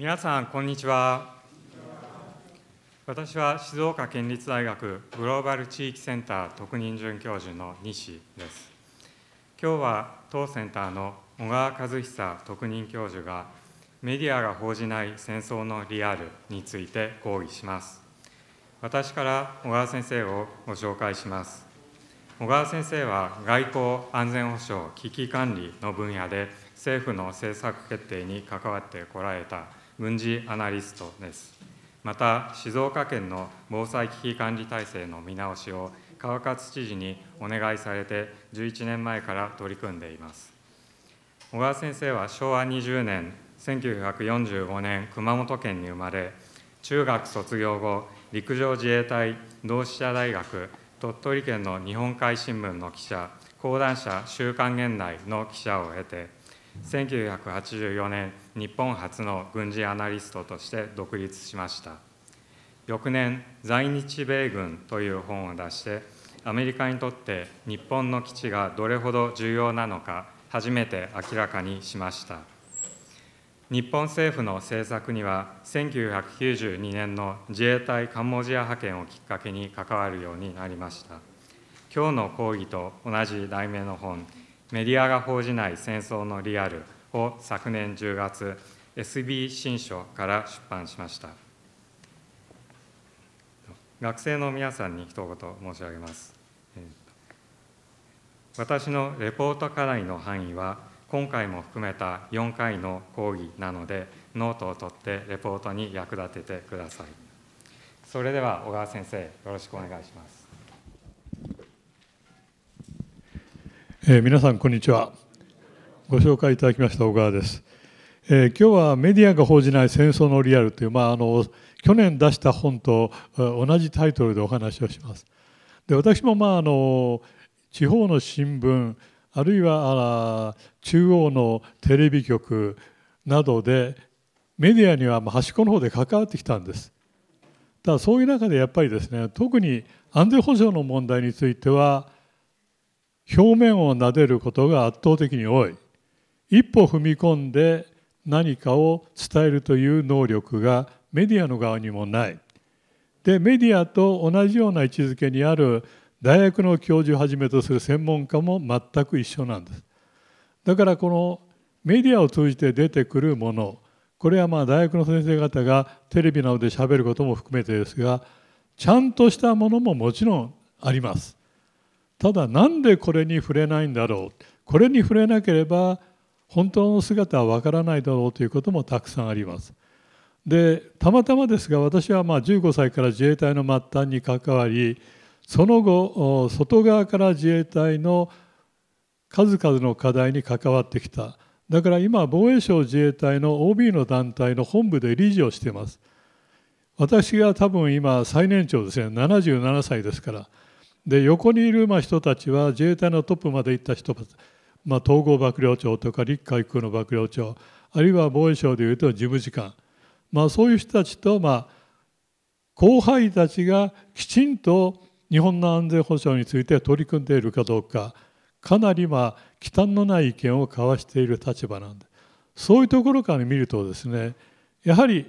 皆さんこんにちは私は静岡県立大学グローバル地域センター特任准教授の西です今日は当センターの小川和久特任教授がメディアが報じない戦争のリアルについて講義します私から小川先生をご紹介します小川先生は外交安全保障危機管理の分野で政府の政策決定に関わってこられた軍事アナリストです。また、静岡県の防災危機管理体制の見直しを川勝知事にお願いされて、11年前から取り組んでいます。小川先生は昭和20年、1945年、熊本県に生まれ、中学卒業後、陸上自衛隊同志社大学、鳥取県の日本海新聞の記者、講談社週刊現代の記者を経て、1984年日本初の軍事アナリストとして独立しました翌年「在日米軍」という本を出してアメリカにとって日本の基地がどれほど重要なのか初めて明らかにしました日本政府の政策には1992年の自衛隊カンボジア派遣をきっかけに関わるようになりました今日の講義と同じ題名の本メディアが報じない戦争のリアルを昨年10月 SB 新書から出版しました学生の皆さんに一言申し上げます私のレポート課題の範囲は今回も含めた4回の講義なのでノートを取ってレポートに役立ててくださいそれでは小川先生よろしくお願いしますえー、皆さんこんにちはご紹介いただきました小川です、えー、今日はメディアが報じない戦争のリアルという、まあ、あの去年出した本と同じタイトルでお話をしますで私も、まあ、あの地方の新聞あるいはあ中央のテレビ局などでメディアには端っこの方で関わってきたんですただそういう中でやっぱりですね特に安全保障の問題については表面を撫でることが圧倒的に多い一歩踏み込んで何かを伝えるという能力がメディアの側にもないでメディアと同じような位置づけにある大学の教授をはじめとする専門家も全く一緒なんですだからこのメディアを通じて出てくるものこれはまあ大学の先生方がテレビなどでしゃべることも含めてですがちゃんとしたものももちろんありますただなんでこれに触れないんだろうこれに触れなければ本当の姿はわからないだろうということもたくさんあります。でたまたまですが私はまあ15歳から自衛隊の末端に関わりその後外側から自衛隊の数々の課題に関わってきただから今防衛省自衛隊の OB の団体の本部で理事をしています私が多分今最年長ですね77歳ですからで横にいるま人たちは自衛隊のトップまで行った人たち、まあ、統合幕僚長とか陸海空の幕僚長あるいは防衛省でいうと事務次官、まあ、そういう人たちと、まあ、後輩たちがきちんと日本の安全保障について取り組んでいるかどうかかなりまあ忌憚のない意見を交わしている立場なんでそういうところから見るとですねやはり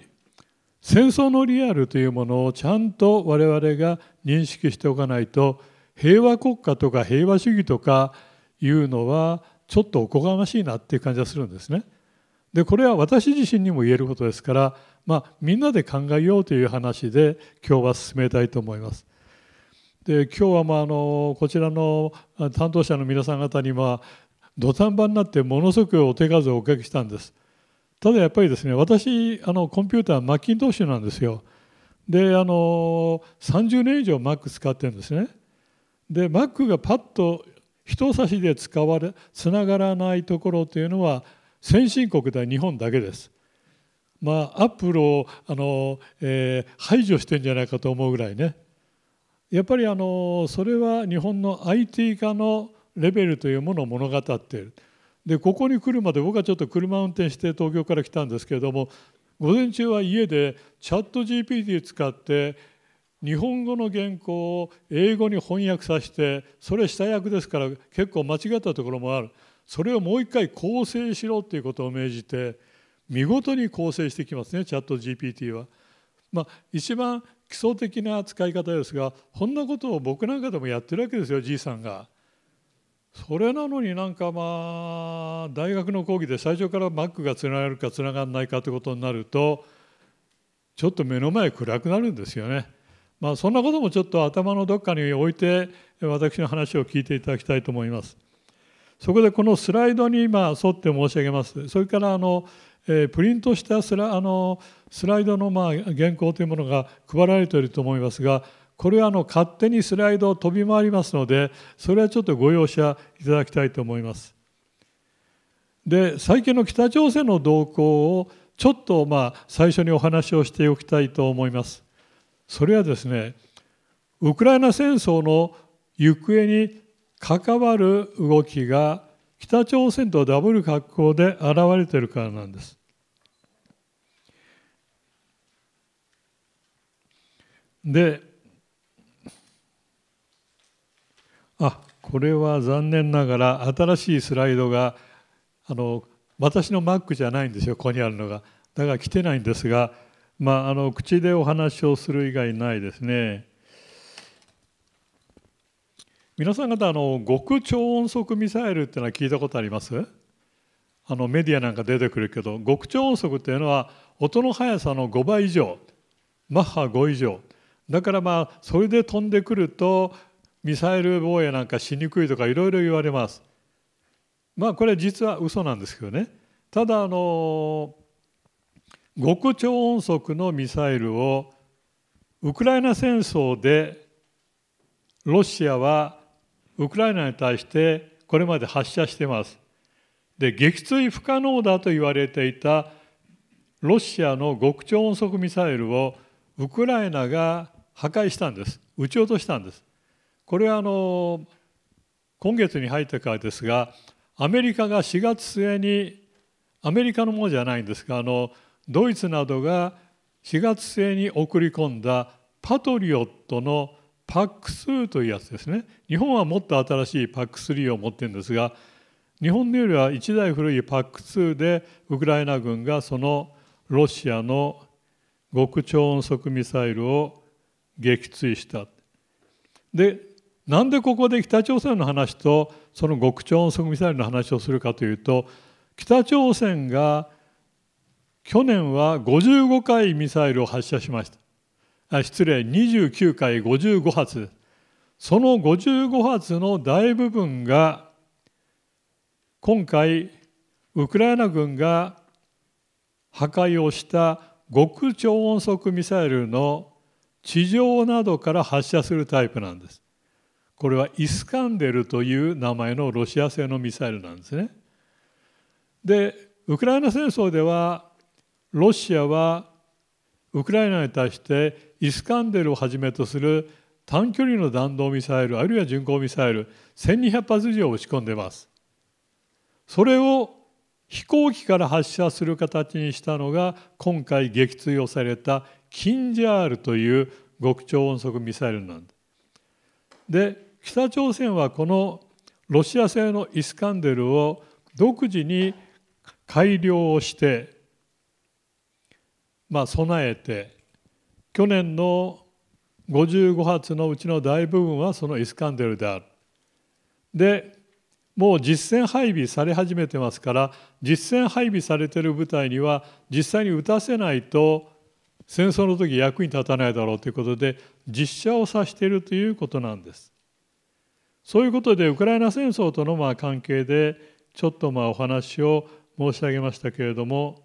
戦争のリアルというものをちゃんと我々が認識しておかないと平和国家とか平和主義とかいうのはちょっとおこがましいなっていう感じがするんですね。でこれは私自身にも言えることですから、まあ、みんなで考えようという話で今日は進めたいと思います。で今日はまああのこちらの担当者の皆さん方には土壇場になってものすごくお手数をおかけしたんです。ただやっぱりですね私あのコンピューターマッキントッシュなんですよであの30年以上マック使ってるんですねで Mac がパッと人差しで使われつながらないところというのは先進国では日本だけです。まあ、アップルをあの、えー、排除してんじゃないかと思うぐらいねやっぱりあのそれは日本の IT 化のレベルというものを物語っているでここに来るまで僕はちょっと車運転して東京から来たんですけれども午前中は家でチャット GPT 使って日本語の原稿を英語に翻訳させてそれ下役ですから結構間違ったところもあるそれをもう一回構成しろっていうことを命じて見事に構成してきますねチャット GPT は。まあ、一番基礎的な使い方ですがこんなことを僕なんかでもやってるわけですよじいさんが。それなのになんかまあ大学の講義で最初からマックがつながるかつながらないかってことになるとちょっと目の前暗くなるんですよね。まあ、そんなこともちょっと頭のどっかに置いて私の話を聞いていただきたいと思います。そこでこのスライドに今沿って申し上げます。それからあの、えー、プリントしたスラあのスライドのまあ原稿というものが配られていると思いますがこれはあの勝手にスライドを飛び回りますのでそれはちょっとご容赦いただきたいと思います。で最近の北朝鮮の動向をちょっとまあ最初にお話をしておきたいと思います。それはですねウクライナ戦争の行方に関わる動きが北朝鮮とダブル格好で現れているからなんです。でこれは残念ながら新しいスライドがあの私の Mac じゃないんですよここにあるのがだから来てないんですが、まあ、あの口でお話をする以外ないですね皆さん方あの極超音速ミサイルってのは聞いたことありますあのメディアなんか出てくるけど極超音速っていうのは音の速さの5倍以上マッハ5以上だからまあそれで飛んでくるとミサイル防衛なんかしにくいとかいろいろ言われます。まあこれ実は嘘なんですけどねただあの極超音速のミサイルをウクライナ戦争でロシアはウクライナに対してこれまで発射してます。で撃墜不可能だと言われていたロシアの極超音速ミサイルをウクライナが破壊したんです撃ち落としたんですこれはあの今月に入ってからですがアメリカが4月末にアメリカのものじゃないんですがあのドイツなどが4月末に送り込んだパトリオットの PAC2 というやつですね日本はもっと新しい PAC3 を持ってるんですが日本のよりは1台古い PAC2 でウクライナ軍がそのロシアの極超音速ミサイルを撃墜したでなんでここで北朝鮮の話とその極超音速ミサイルの話をするかというと北朝鮮が去年は55回ミサイルを発射しましたあ失礼29回55発その55発の大部分が今回ウクライナ軍が破壊をした極超音速ミサイルの地上などから発射するタイプなんです。これはイスカンデルという名前のロシア製のミサイルなんですね。でウクライナ戦争ではロシアはウクライナに対してイスカンデルをはじめとする短距離の弾道ミサイルあるいは巡航ミサイル1200発以上を打ち込んでます。それを飛行機から発射する形にしたのが今回撃墜をされたキンジャールという極超音速ミサイルなんです。で北朝鮮はこのロシア製のイスカンデルを独自に改良をして、まあ、備えて去年の55発のうちの大部分はそのイスカンデルである。でもう実戦配備され始めてますから実戦配備されてる部隊には実際に撃たせないと戦争の時役に立たないだろうということで実射を指しているということなんです。そういうことでウクライナ戦争とのまあ関係でちょっとまあお話を申し上げましたけれども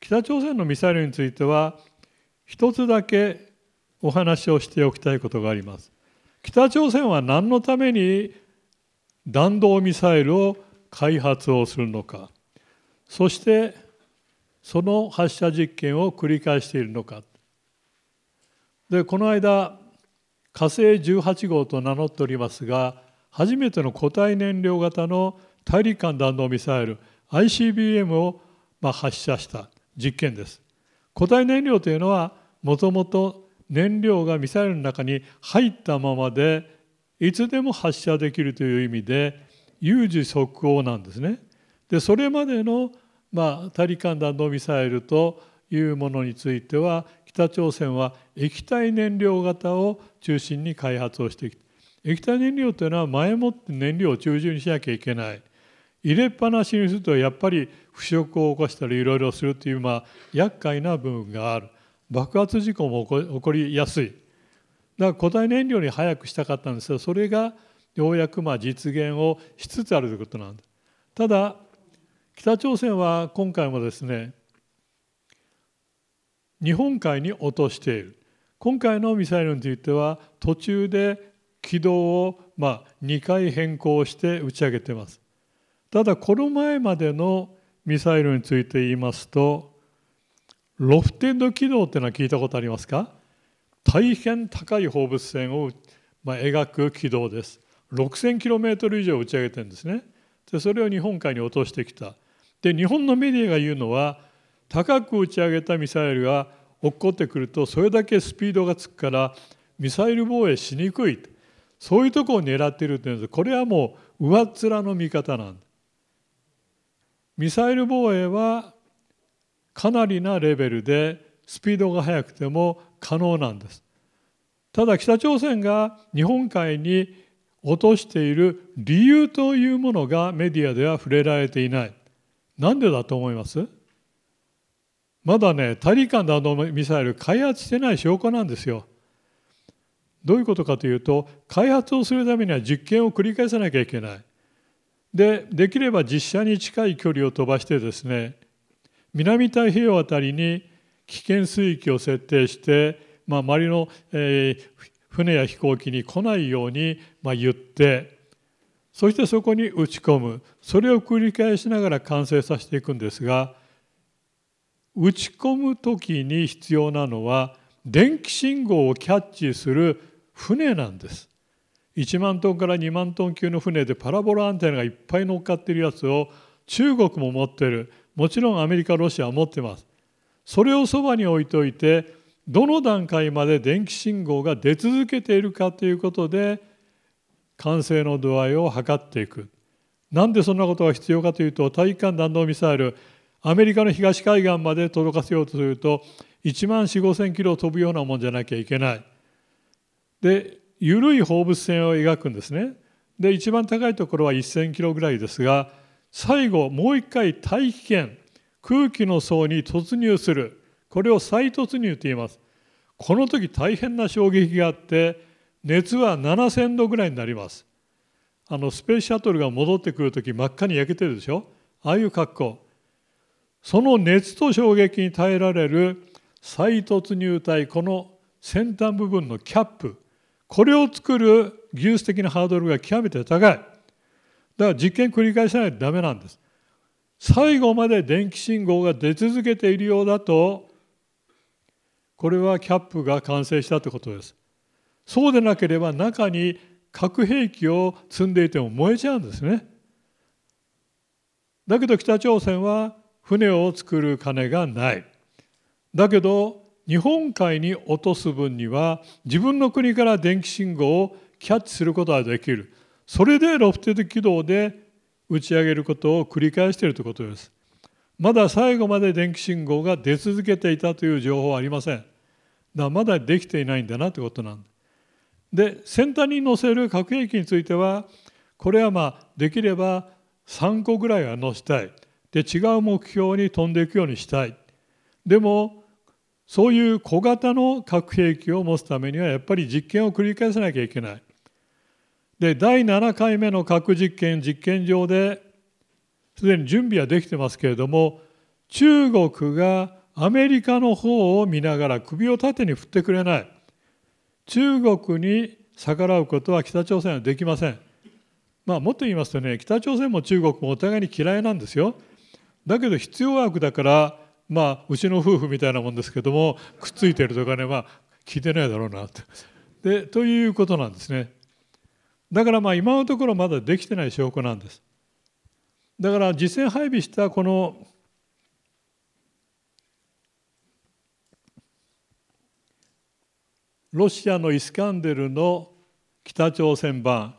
北朝鮮のミサイルについては一つだけお話をしておきたいことがあります。北朝鮮は何のために弾道ミサイルを開発をするのかそしてその発射実験を繰り返しているのかでこの間火星18号と名乗っておりますが初めての固体燃料型の大陸間弾道ミサイル ICBM をま発射した実験です固体燃料というのはもともと燃料がミサイルの中に入ったままでいつでも発射できるという意味で有事即応なんですねでそれまでの、まあ、大陸間弾道ミサイルというものについては北朝鮮は液体燃料型を中心に開発をしてきた液体燃料というのは前もって燃料を中心にしなきゃいけない入れっぱなしにするとやっぱり腐食を起こしたりいろいろするというまあ厄介な部分がある爆発事故も起こりやすいだから固体燃料に早くしたかったんですがそれがようやくまあ実現をしつつあるということなんですただ北朝鮮は今回もですね日本海に落としている今回のミサイルについては途中で軌道をま2回変更して打ち上げてますただこの前までのミサイルについて言いますとロフテンド軌道っていうのは聞いたことありますか大変高い放物線を、ま描く軌道です6000 km 以上打ち上げてるんですねでそれを日本海に落としてきたで日本のメディアが言うのは高く打ち上げたミサイルが落っこってくるとそれだけスピードがつくからミサイル防衛しにくいそういうところを狙っているというんですこれはもう上っ面の見方なんミサイル防衛はかなりなレベルでスピードが速くても可能なんですただ北朝鮮が日本海に落としている理由というものがメディアでは触れられていないなんでだと思いますまだね、大陸間弾道ミサイル開発してない証拠なんですよ。どういうことかというと、開発をするためには実験を繰り返さなきゃいけない。で、できれば実射に近い距離を飛ばしてですね、南太平洋あたりに危険水域を設定して、まあ、周りの、えー、船や飛行機に来ないように、まあ、言って、そしてそこに打ち込む、それを繰り返しながら完成させていくんですが、打ち込む時に必要なのは電気信号をキャッチする船なんです。1万トンから2万トン級の船でパラボラアンテナがいっぱい乗っかってるやつを中国も持ってるもちろんアメリカロシアは持ってますそれをそばに置いといてどの段階まで電気信号が出続けているかということで完成の度合いを測っていくなんでそんなことが必要かというと大陸間弾道ミサイルアメリカの東海岸まで届かせようとすると1万4 5千キロ飛ぶようなもんじゃなきゃいけないで緩い放物線を描くんですねで一番高いところは1 0 0 0キロぐらいですが最後もう一回大気圏空気の層に突入するこれを再突入と言いますこの時大変な衝撃があって熱は7000度ぐらいになりますあのスペースシャトルが戻ってくる時真っ赤に焼けてるでしょああいう格好その熱と衝撃に耐えられる再突入体この先端部分のキャップこれを作る技術的なハードルが極めて高いだから実験繰り返さないとダメなんです最後まで電気信号が出続けているようだとこれはキャップが完成したということですそうでなければ中に核兵器を積んでいても燃えちゃうんですねだけど北朝鮮は船を作る金がないだけど日本海に落とす分には自分の国から電気信号をキャッチすることができるそれでロフテッド軌道で打ち上げることを繰り返しているということですまだ最後まで電気信号が出続けていたという情報はありませんだまだできていないんだなということなんでで先端に載せる核兵器についてはこれはまあできれば3個ぐらいは載せたいで違う目標に飛んでいくようにしたいでもそういう小型の核兵器を持つためにはやっぱり実験を繰り返さなきゃいけないで第7回目の核実験実験場ですでに準備はできてますけれども中国がアメリカの方を見ながら首を縦に振ってくれない中国に逆らうことは北朝鮮はできませんまあもっと言いますとね北朝鮮も中国もお互いに嫌いなんですよだけど必要悪だからまあうちの夫婦みたいなもんですけどもくっついてるとかねまあ聞いてないだろうなと。でということなんですね。だからまあ今のところまだできてない証拠なんです。だから実戦配備したこのロシアのイスカンデルの北朝鮮版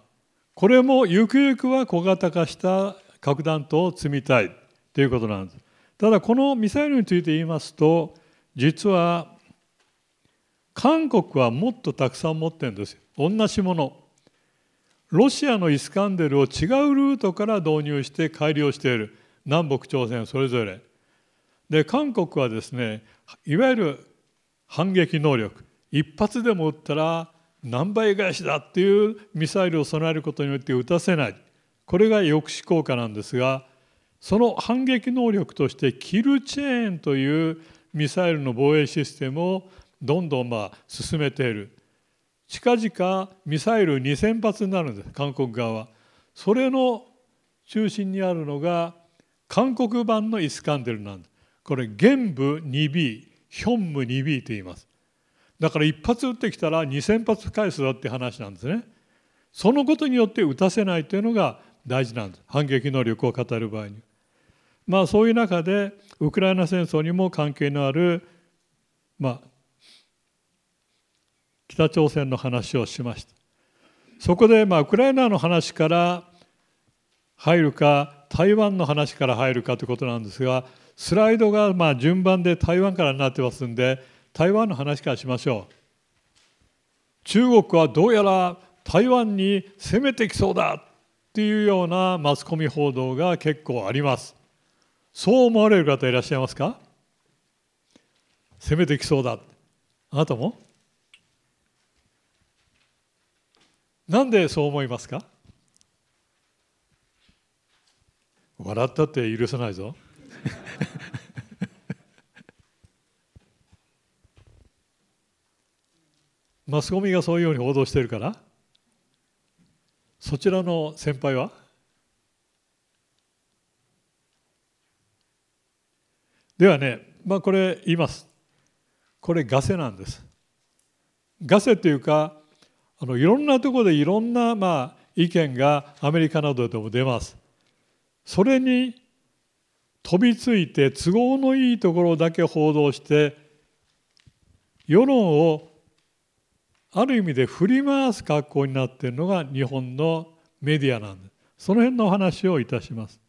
これもゆくゆくは小型化した核弾頭を積みたいということなんです。ただこのミサイルについて言いますと実は韓国はもっとたくさん持ってるんです同じものロシアのイスカンデルを違うルートから導入して改良している南北朝鮮それぞれで韓国はですねいわゆる反撃能力一発でも撃ったら何倍返しだっていうミサイルを備えることによって撃たせないこれが抑止効果なんですがその反撃能力としてキルチェーンというミサイルの防衛システムをどんどんまあ進めている近々ミサイル2,000発になるんです韓国側はそれの中心にあるのが韓国版のイスカンデルなんですこれ玄武 2B ヒョンム 2B と言いますだから1発撃ってきたら2,000発返すだって話なんですねそのことによって撃たせないというのが大事なんです反撃能力を語る場合にまあ、そういう中でウクライナ戦争にも関係のある、まあ、北朝鮮の話をしましたそこで、まあ、ウクライナの話から入るか台湾の話から入るかということなんですがスライドがまあ順番で台湾からになってますんで台湾の話からしましょう中国はどうやら台湾に攻めてきそうだっていうようなマスコミ報道が結構ありますそう思われる方いらっしゃいますか攻めてきそうだあなたもなんでそう思いますか笑ったって許さないぞ マスコミがそういうように報道してるからそちらの先輩はではね、まあ、これ言います。これガセなんです。ガセというかあのいろんなところでいろんな、まあ、意見がアメリカなどでも出ます。それに飛びついて都合のいいところだけ報道して世論をある意味で振り回す格好になっているのが日本のメディアなんです。その辺のお話をいたします。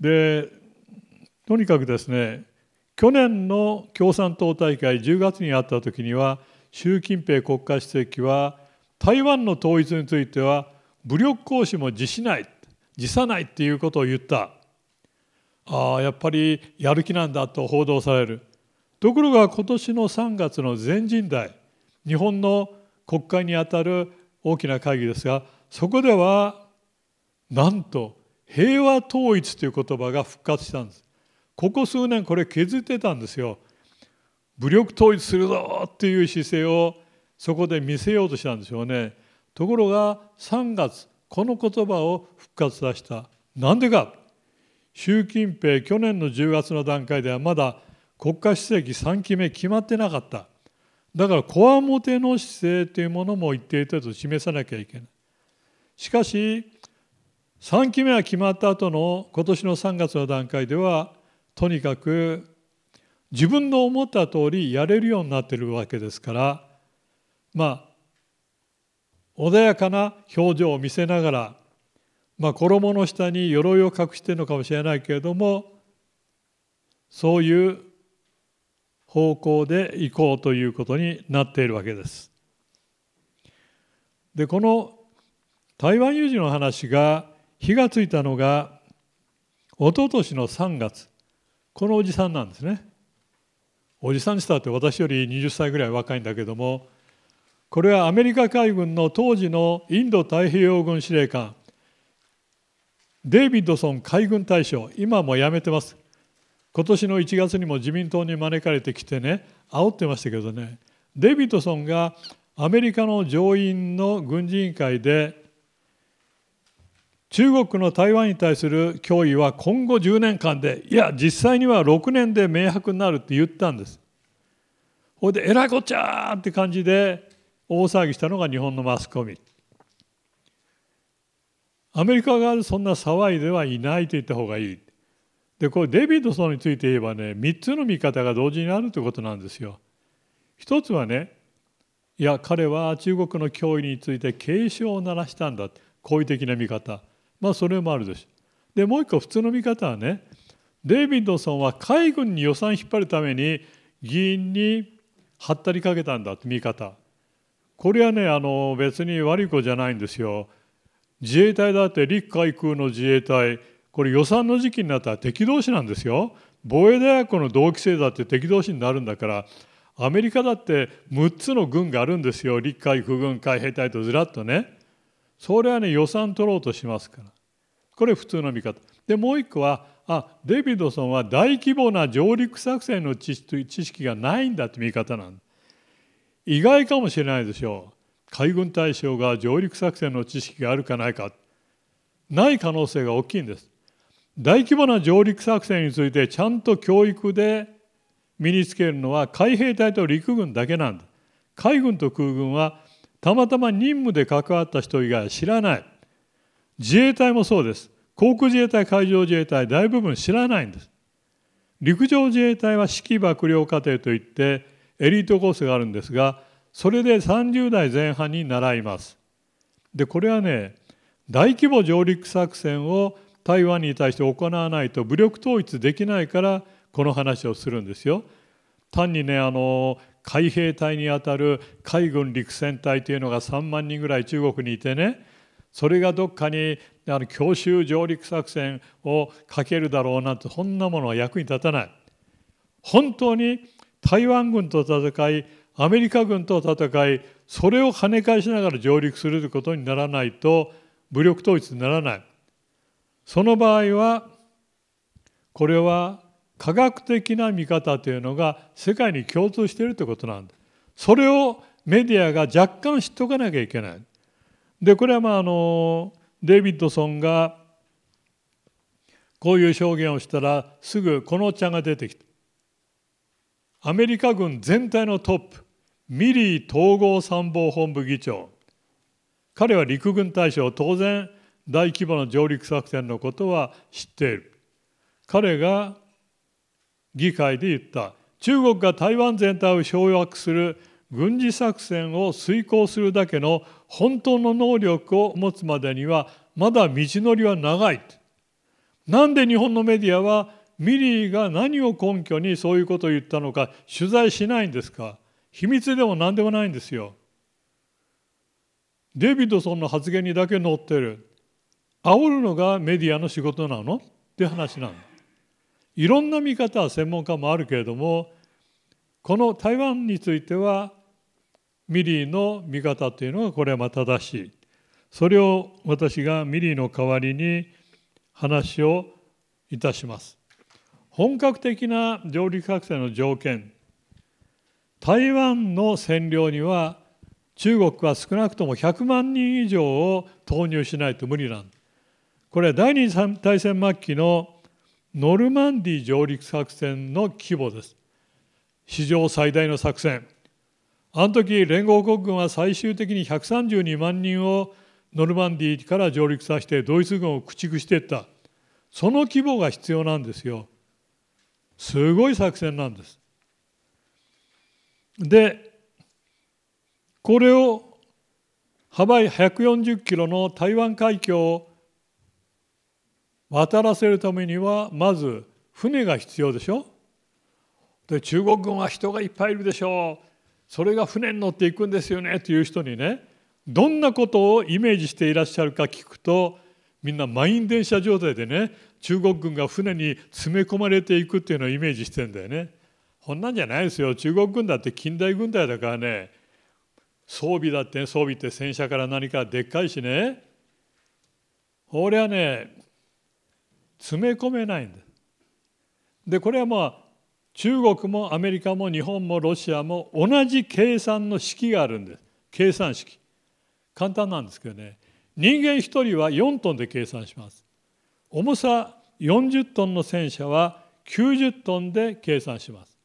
でとにかくですね去年の共産党大会10月にあった時には習近平国家主席は台湾の統一については武力行使も辞しない辞さないっていうことを言ったああやっぱりやる気なんだと報道されるところが今年の3月の全人代日本の国会にあたる大きな会議ですがそこではなんと平和統一という言葉が復活したんですここ数年これ削ってたんですよ武力統一するぞっていう姿勢をそこで見せようとしたんでしょうねところが3月この言葉を復活させたなんでか習近平去年の10月の段階ではまだ国家主席3期目決まってなかっただからこわもての姿勢というものも一定程度示さなきゃいけないしかし3期目は決まった後の今年の3月の段階ではとにかく自分の思った通りやれるようになってるわけですからまあ穏やかな表情を見せながら、まあ、衣の下に鎧を隠してるのかもしれないけれどもそういう方向で行こうということになっているわけです。でこの台湾有事の話が火がついたのが一昨年の3月このおじさんなんですねおじさんしたって私より20歳ぐらい若いんだけどもこれはアメリカ海軍の当時のインド太平洋軍司令官デイビッドソン海軍大将今も辞めてます今年の1月にも自民党に招かれてきてね煽ってましたけどねデイビッドソンがアメリカの上院の軍事委員会で中国の台湾に対する脅威は今後10年間でいや実際には6年で明白になるって言ったんですほいでえらこっちゃーって感じで大騒ぎしたのが日本のマスコミアメリカ側でそんな騒いではいないと言った方がいいでこれデビッドソンについて言えばね3つの見方が同時にあるということなんですよ一つはねいや彼は中国の脅威について警鐘を鳴らしたんだ好意的な見方まあそれもあるでしょでもう一個普通の見方はねデイビッドソンは海軍に予算引っ張るために議員にはったりかけたんだって見方これはねあの別に悪い子じゃないんですよ自衛隊だって陸海空の自衛隊これ予算の時期になったら敵同士なんですよ防衛大学の同期生だって敵同士になるんだからアメリカだって6つの軍があるんですよ陸海空軍海兵隊とずらっとねそれはね予算取ろうとしますからこれ普通の見方でもう一個はあデビッドソンは大規模な上陸作戦の知識知識がないんだって見方なんだ意外かもしれないでしょう海軍大将が上陸作戦の知識があるかないかない可能性が大きいんです大規模な上陸作戦についてちゃんと教育で身につけるのは海兵隊と陸軍だけなんだ海軍と空軍はたまたま任務で関わった人以外は知らない自衛隊もそうです航空自衛隊海上自衛隊大部分知らないんです陸上自衛隊は指揮幕僚課程といってエリートコースがあるんですがそれで30代前半に習いますでこれはね大規模上陸作戦を台湾に対して行わないと武力統一できないからこの話をするんですよ。単にねあの海兵隊にあたる海軍陸戦隊というのが3万人ぐらい中国にいてねそれがどっかにあの強襲上陸作戦をかけるだろうなんてそんなものは役に立たない本当に台湾軍と戦いアメリカ軍と戦いそれを跳ね返しながら上陸するということにならないと武力統一にならないその場合はこれは科学的な見方というのが世界に共通しているということなんだそれをメディアが若干知っておかなきゃいけないでこれはまああのデイビッドソンがこういう証言をしたらすぐこのお茶が出てきたアメリカ軍全体のトップミリー統合参謀本部議長彼は陸軍大将当然大規模な上陸作戦のことは知っている彼が議会で言った中国が台湾全体を掌握する軍事作戦を遂行するだけの本当の能力を持つまでにはまだ道のりは長いなんで日本のメディアはミリーが何を根拠にそういうことを言ったのか取材しないんですか秘密でも何でもないんですよ。デビッドソンの発言にだけ載ってる煽るのがメディアの仕事なのって話なのいろんな見方は専門家もあるけれどもこの台湾についてはミリーの見方というのがこれは正しいそれを私がミリーの代わりに話をいたします本格的な上陸作戦の条件台湾の占領には中国は少なくとも100万人以上を投入しないと無理なんこれは第二次大戦末期のノルマンディ上陸作戦の規模です史上最大の作戦あの時連合国軍は最終的に132万人をノルマンディから上陸させてドイツ軍を駆逐していったその規模が必要なんですよすごい作戦なんですでこれを幅140キロの台湾海峡を渡らせるためにはまず船が必要でしょで中国軍は人がいっぱいいるでしょうそれが船に乗っていくんですよねという人にねどんなことをイメージしていらっしゃるか聞くとみんな満員電車状態でね中国軍が船に詰め込まれていくっていうのをイメージしてんだよね。こんなんじゃないですよ中国軍だって近代軍隊だからね装備だって、ね、装備って戦車から何かでっかいしね俺はね詰め込めないんです。でこれはまあ中国もアメリカも日本もロシアも同じ計算の式があるんです計算式簡単なんですけどね人間1人は4トンで計算します重さ40トンの戦車は90トンで計算します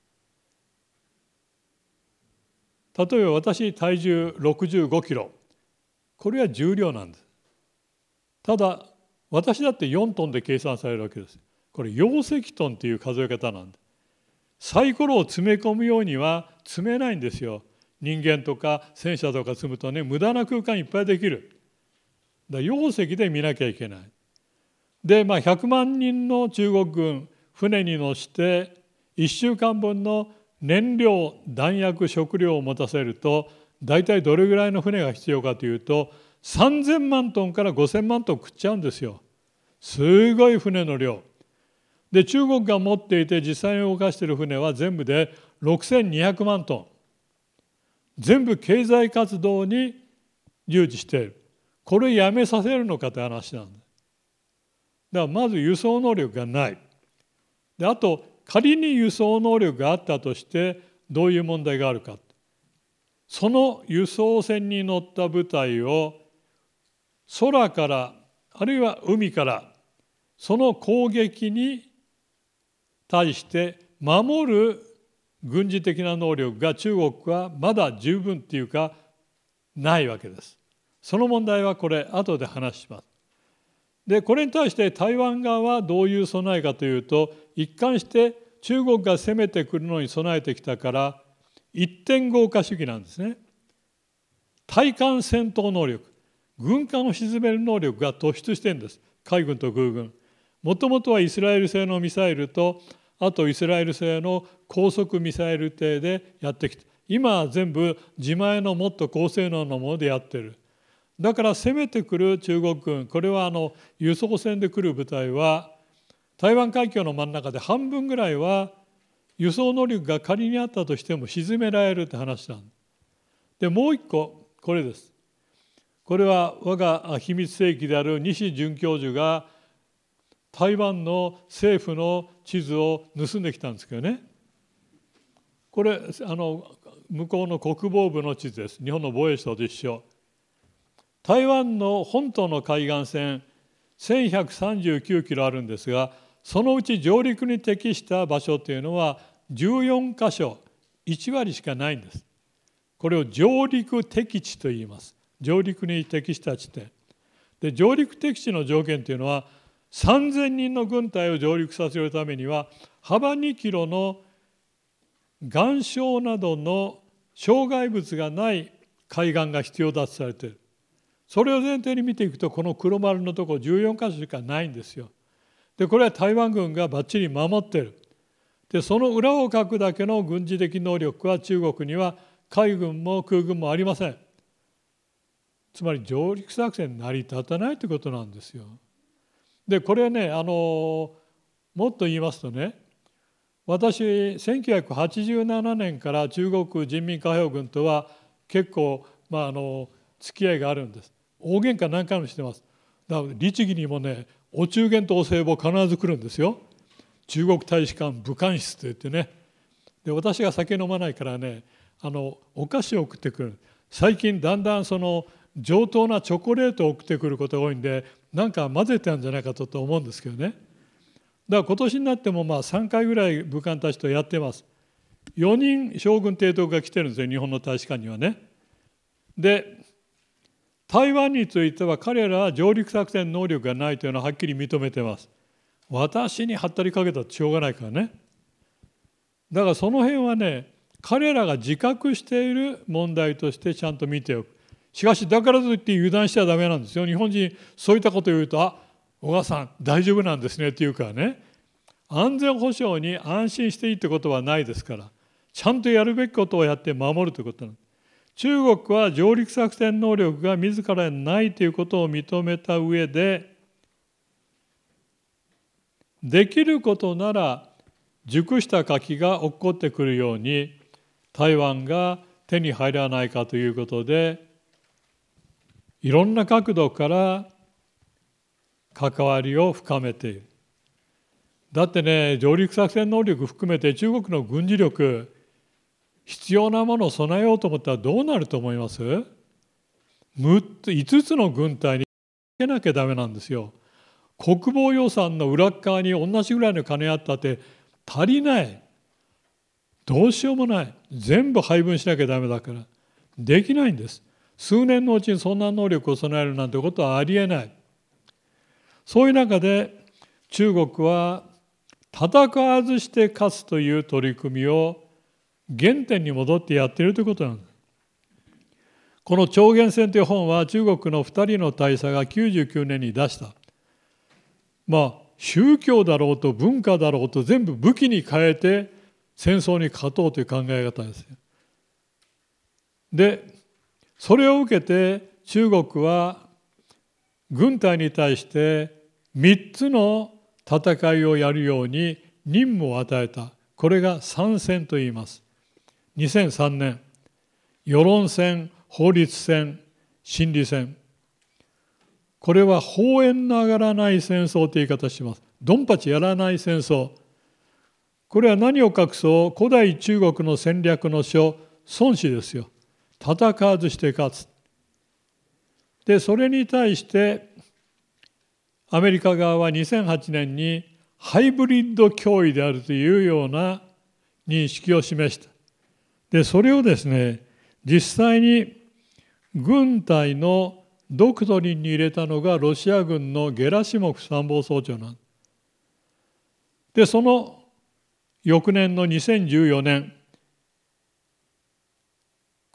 例えば私体重65キロこれは重量なんですただ私だって4トンで計算されるわけですこれ容積トンという数え方なんでサイコロを詰め込むようには詰めないんですよ人間とか戦車とか積むとね無駄な空間いっぱいできるだ容積で見なきゃいけないで、まあ、100万人の中国軍船に乗して1週間分の燃料弾薬食料を持たせると大体どれぐらいの船が必要かというと3,000万トンから5,000万トン食っちゃうんですよ。すごい船の量で中国が持っていて実際に動かしている船は全部で6200万トン全部経済活動に従事しているこれやめさせるのかって話なんだだからまず輸送能力がないであと仮に輸送能力があったとしてどういう問題があるかその輸送船に乗った部隊を空からあるいは海からその攻撃に対して守る軍事的な能力が中国はまだ十分っていうかないわけです。その問題はこれ後で話します。でこれに対して台湾側はどういう備えかというと一貫して中国が攻めてくるのに備えてきたから一点豪華主義なんですね。対艦戦闘能力軍艦を沈める能力が突出してるんです海軍と空軍。もともとはイスラエル製のミサイルとあとイスラエル製の高速ミサイル艇でやってきた今は全部自前のもっと高性能のものでやってるだから攻めてくる中国軍これはあの輸送船で来る部隊は台湾海峡の真ん中で半分ぐらいは輸送能力が仮にあったとしても沈められるって話なんでもう一個これですこれは我が秘密兵器である西准教授が台湾の政府の地図を盗んできたんですけどねこれあの向こうの国防部の地図です日本の防衛省と一緒台湾の本島の海岸線1139キロあるんですがそのうち上陸に適した場所というのは14箇所1割しかないんですこれを上陸適地と言います上陸に適した地点で上陸適地の条件というのは3,000人の軍隊を上陸させるためには幅2キロの岩礁などの障害物がない海岸が必要だとされているそれを前提に見ていくとこの黒丸のとこ14か所しかないんですよ。でこれは台湾軍がばっちり守ってるでその裏をかくだけの軍事的能力は中国には海軍も空軍もありませんつまり上陸作戦成り立たないということなんですよ。でこれねあのもっと言いますとね私1987年から中国人民解放軍とは結構、まあ、あの付き合いがあるんです大喧嘩何回もしてますだから律儀にもねお中元とお歳暮必ず来るんですよ中国大使館武漢室といってねで私が酒飲まないからねあのお菓子を送ってくる最近だんだんその上等なチョコレートを送ってくることが多いんでなんか混ぜたんじゃないかとと思うんですけどねだから今年になってもまあ3回ぐらい武官たちとやってます4人将軍提督が来てるんですよ日本の大使館にはねで台湾については彼らは上陸作戦能力がないというのははっきり認めてます私にはったりかけたってしょうがないからねだからその辺はね彼らが自覚している問題としてちゃんと見ておくしかしだからといって油断してはダメなんですよ日本人そういったことを言うと「あ小川さん大丈夫なんですね」っていうからね安全保障に安心していいってことはないですからちゃんとやるべきことをやって守るということなんです。中国は上陸作戦能力が自らにないということを認めた上でできることなら熟した柿が落っこってくるように台湾が手に入らないかということでいろんな角度から関わりを深めているだってね上陸作戦能力含めて中国の軍事力必要なものを備えようと思ったらどうなると思いますつ5つの軍隊にけなきゃダメなんですよ。国防予算の裏側に同じぐらいの金あったって足りないどうしようもない全部配分しなきゃダメだからできないんです数年のうちにそんな能力を備えるなんてことはありえないそういう中で中国は戦わずして勝つという取り組みを原点に戻ってやっているということなんです。この「超原戦」という本は中国の2人の大佐が99年に出した。まあ宗教だろうと文化だろうと全部武器に変えて戦争に勝とうという考え方です。でそれを受けて中国は軍隊に対して3つの戦いをやるように任務を与えたこれが参戦と言います2003年世論戦法律戦心理戦これは法縁の上がらない戦争という言い方しますドンパチやらない戦争これは何を隠そう古代中国の戦略の書孫子ですよ戦わずして勝つでそれに対してアメリカ側は2008年にハイブリッド脅威であるというような認識を示したでそれをですね実際に軍隊のドクトリンに入れたのがロシア軍のゲラシモフ参謀総長なんでその翌年の2014年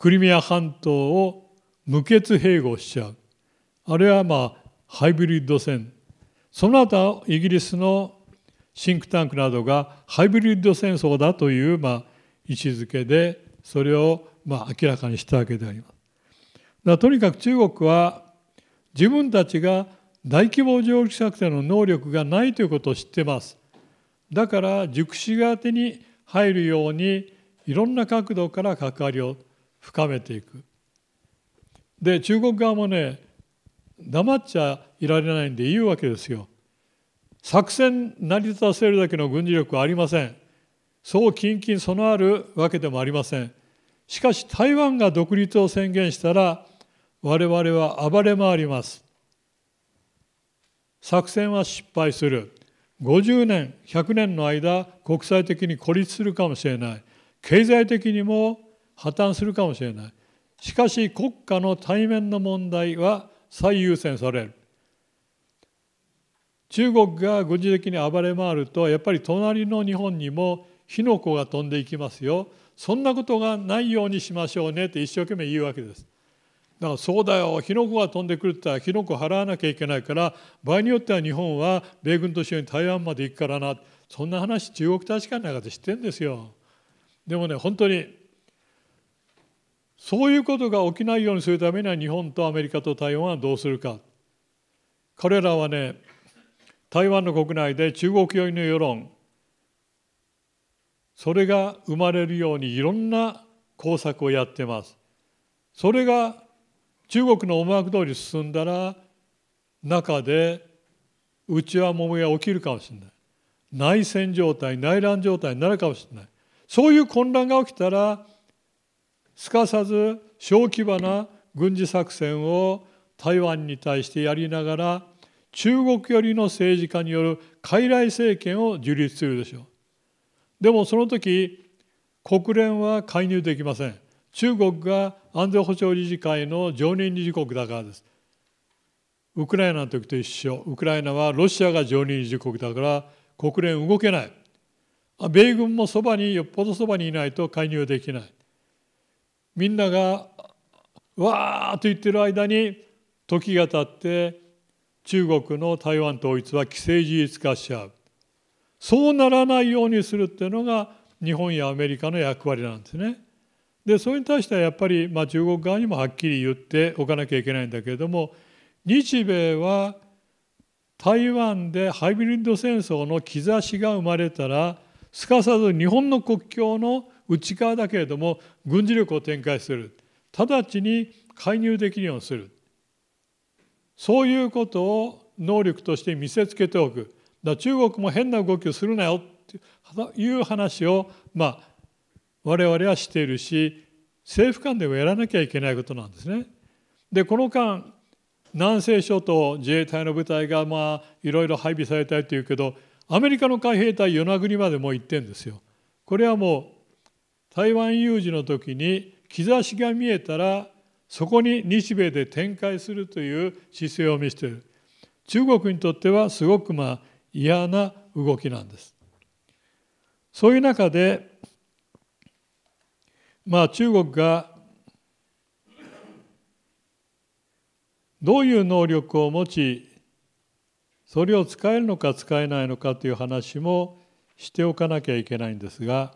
クリミア半島を無血併合しちゃうあるいはまあハイブリッド戦その後イギリスのシンクタンクなどがハイブリッド戦争だというまあ位置づけでそれをまあ明らかにしたわけであります。だとにかく中国は自分たちが大規模上陸作戦の能力がないということを知ってます。だから熟知が手に入るようにいろんな角度から関わりを深めていくで中国側もね黙っちゃいられないんで言うわけですよ作戦成り立たせるだけの軍事力はありませんそう近々そのあるわけでもありませんしかし台湾が独立を宣言したら我々は暴れ回ります作戦は失敗する50年100年の間国際的に孤立するかもしれない経済的にも破綻するかもしれないしかし国家の対面の問題は最優先される中国が軍事的に暴れ回るとやっぱり隣の日本にも火の粉が飛んでいきますよそんなことがないようにしましょうねって一生懸命言うわけですだからそうだよ火の粉が飛んでくるって言ったら火の粉払わなきゃいけないから場合によっては日本は米軍と一緒に台湾まで行くからなそんな話中国大使館の中で知ってるんですよでもね本当にそういうことが起きないようにするためには日本とアメリカと台湾はどうするか彼らはね台湾の国内で中国寄りの世論それが生まれるようにいろんな工作をやってますそれが中国の思惑通り進んだら中で内輪もめが起きるかもしれない内戦状態内乱状態になるかもしれないそういう混乱が起きたらすかさず小規模な軍事作戦を台湾に対してやりながら中国寄りの政治家による傀儡政権を樹立するでしょう。でもその時国連は介入できません。中国が安全保障理事会の常任理事国だからです。ウクライナの時と一緒ウクライナはロシアが常任理事国だから国連動けない米軍もそばによっぽどそばにいないと介入できないみんながわーと言ってる間に時が経って中国の台湾統一は既成事実化しちゃうそうならないようにするっていうのが日本やアメリカの役割なんですね。でそれに対してはやっぱり、まあ、中国側にもはっきり言っておかなきゃいけないんだけれども日米は台湾でハイブリッド戦争の兆しが生まれたらすかさず日本の国境の内側だけれども軍事力を展開する直ちに介入できるようにするそういうことを能力として見せつけておくだ中国も変な動きをするなよという話を、まあ、我々はしているし政府間でもやらなきゃいけないことなんですね。でこの間南西諸島自衛隊の部隊がまあいろいろ配備されたいというけどアメリカの海兵隊与那国までもう行ってんですよ。これはもう台湾有事の時に兆しが見えたらそこに日米で展開するという姿勢を見せている中国にとってはすごくまあ嫌な動きなんです。そういう中で、まあ、中国がどういう能力を持ちそれを使えるのか使えないのかという話もしておかなきゃいけないんですが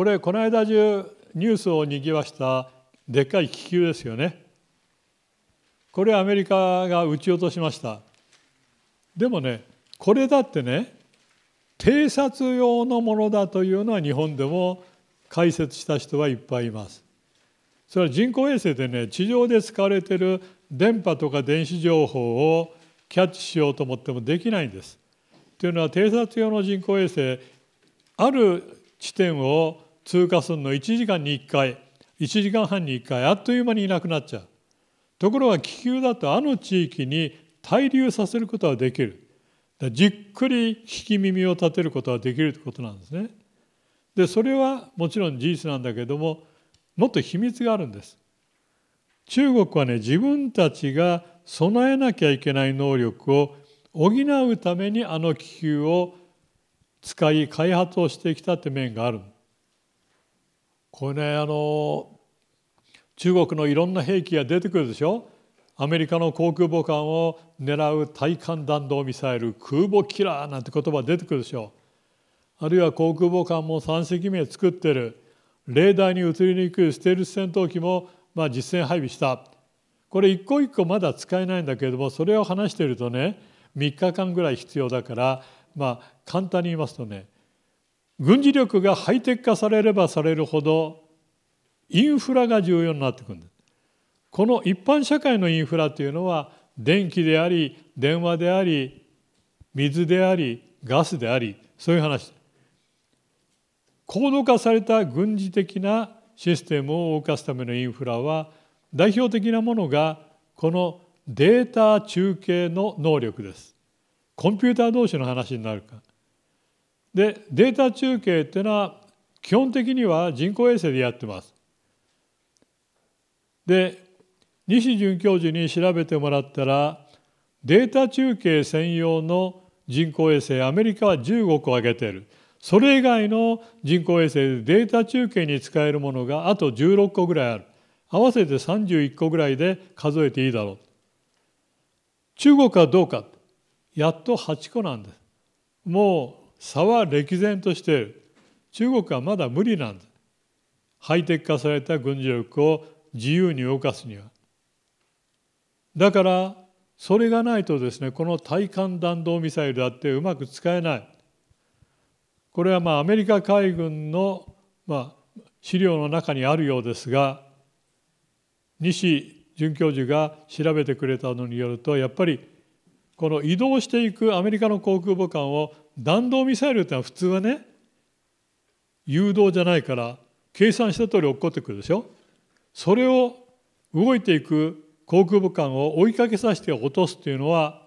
これこの間中ニュースをにぎわしたでっかい気球ですよねこれアメリカが撃ち落としましたでもねこれだってね偵察用のものだというのは日本でも解説した人はいっぱいいますそれは人工衛星でね地上で使われてる電波とか電子情報をキャッチしようと思ってもできないんですというのは偵察用の人工衛星ある地点を通過するの1時間に1回1時間半に1回あっという間にいなくなっちゃうところが気球だとあの地域に滞留させることはできるじっくり聞き耳を立てることはできるということなんですねでそれはもちろん事実なんだけどももっと秘密があるんです中国はね自分たちが備えなきゃいけない能力を補うためにあの気球を使い開発をしてきたって面があるこれねあの中国のいろんな兵器が出てくるでしょアメリカの航空母艦を狙う対艦弾道ミサイル空母キラーなんて言葉出てくるでしょあるいは航空母艦も3隻目作ってるレーダーに移りにくいステルス戦闘機も、まあ、実戦配備したこれ一個一個まだ使えないんだけれどもそれを話しているとね3日間ぐらい必要だから、まあ、簡単に言いますとね軍事力がハイテク化されればされるほどインフラが重要になってくるんですこの一般社会のインフラというのは電気であり電話であり水でありガスでありそういう話高度化された軍事的なシステムを動かすためのインフラは代表的なものがこのデータ中継の能力ですコンピューター同士の話になるかでデータ中継っていうのは基本的には人工衛星でやってます。で西准教授に調べてもらったらデータ中継専用の人工衛星アメリカは15個上げてるそれ以外の人工衛星でデータ中継に使えるものがあと16個ぐらいある合わせて31個ぐらいで数えていいだろう中国はどうかやっと8個なんですもう差は歴然としている中国はまだ無理なんでハイテク化された軍事力を自由に動かすにはだからそれがないとですねこの対艦弾道ミサイルだってうまく使えないこれはまあアメリカ海軍のまあ資料の中にあるようですが西准教授が調べてくれたのによるとやっぱりこの移動していくアメリカの航空母艦を弾道ミサイルってのは普通はね誘導じゃないから計算した通り落っこってくるでしょそれを動いていく航空母艦を追いかけさせて落とすというのは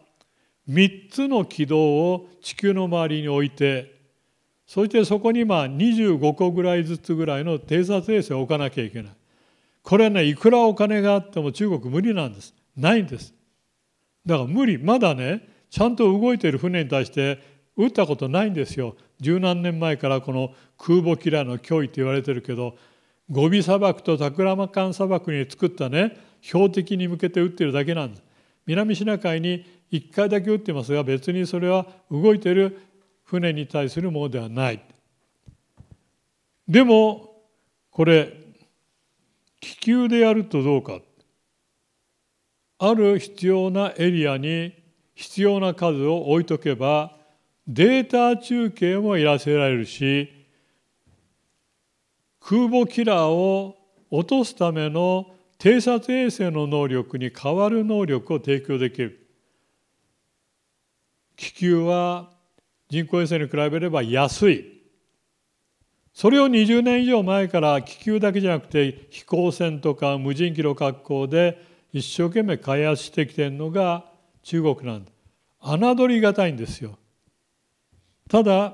3つの軌道を地球の周りに置いてそしてそこにまあ25個ぐらいずつぐらいの偵察衛星を置かなきゃいけないこれはねいくらお金があっても中国無理なんですないんですだから無理まだねちゃんと動いている船に対して撃ったことないんですよ十何年前からこの空母キラーの脅威と言われてるけどゴビ砂漠とタクラマカン砂漠に作ったね標的に向けて撃ってるだけなんです南シナ海に1回だけ撃ってますが別にそれは動いてる船に対するものではないでもこれ気球でやるとどうかある必要なエリアに必要な数を置いとけばデータ中継もいらせられるし空母キラーを落とすための偵察衛星の能力に代わる能力を提供できる気球は人工衛星に比べれば安いそれを20年以上前から気球だけじゃなくて飛行船とか無人機の格好で一生懸命開発してきてるのが中国なんだ侮りがたいんですよただ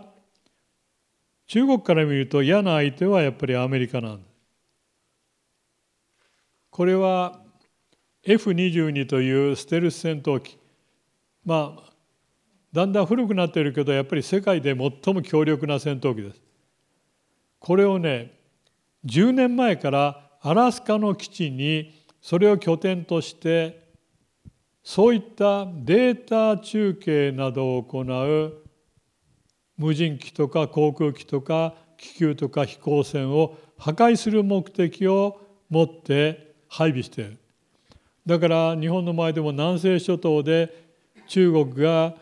中国から見ると嫌な相手はやっぱりアメリカなんです。これは F22 というステルス戦闘機まあだんだん古くなってるけどやっぱり世界で最も強力な戦闘機です。これをね10年前からアラスカの基地にそれを拠点としてそういったデータ中継などを行う無人機とか航空機とか気球とか飛行船を破壊する目的を持って配備しているだから日本の前でも南西諸島で中国が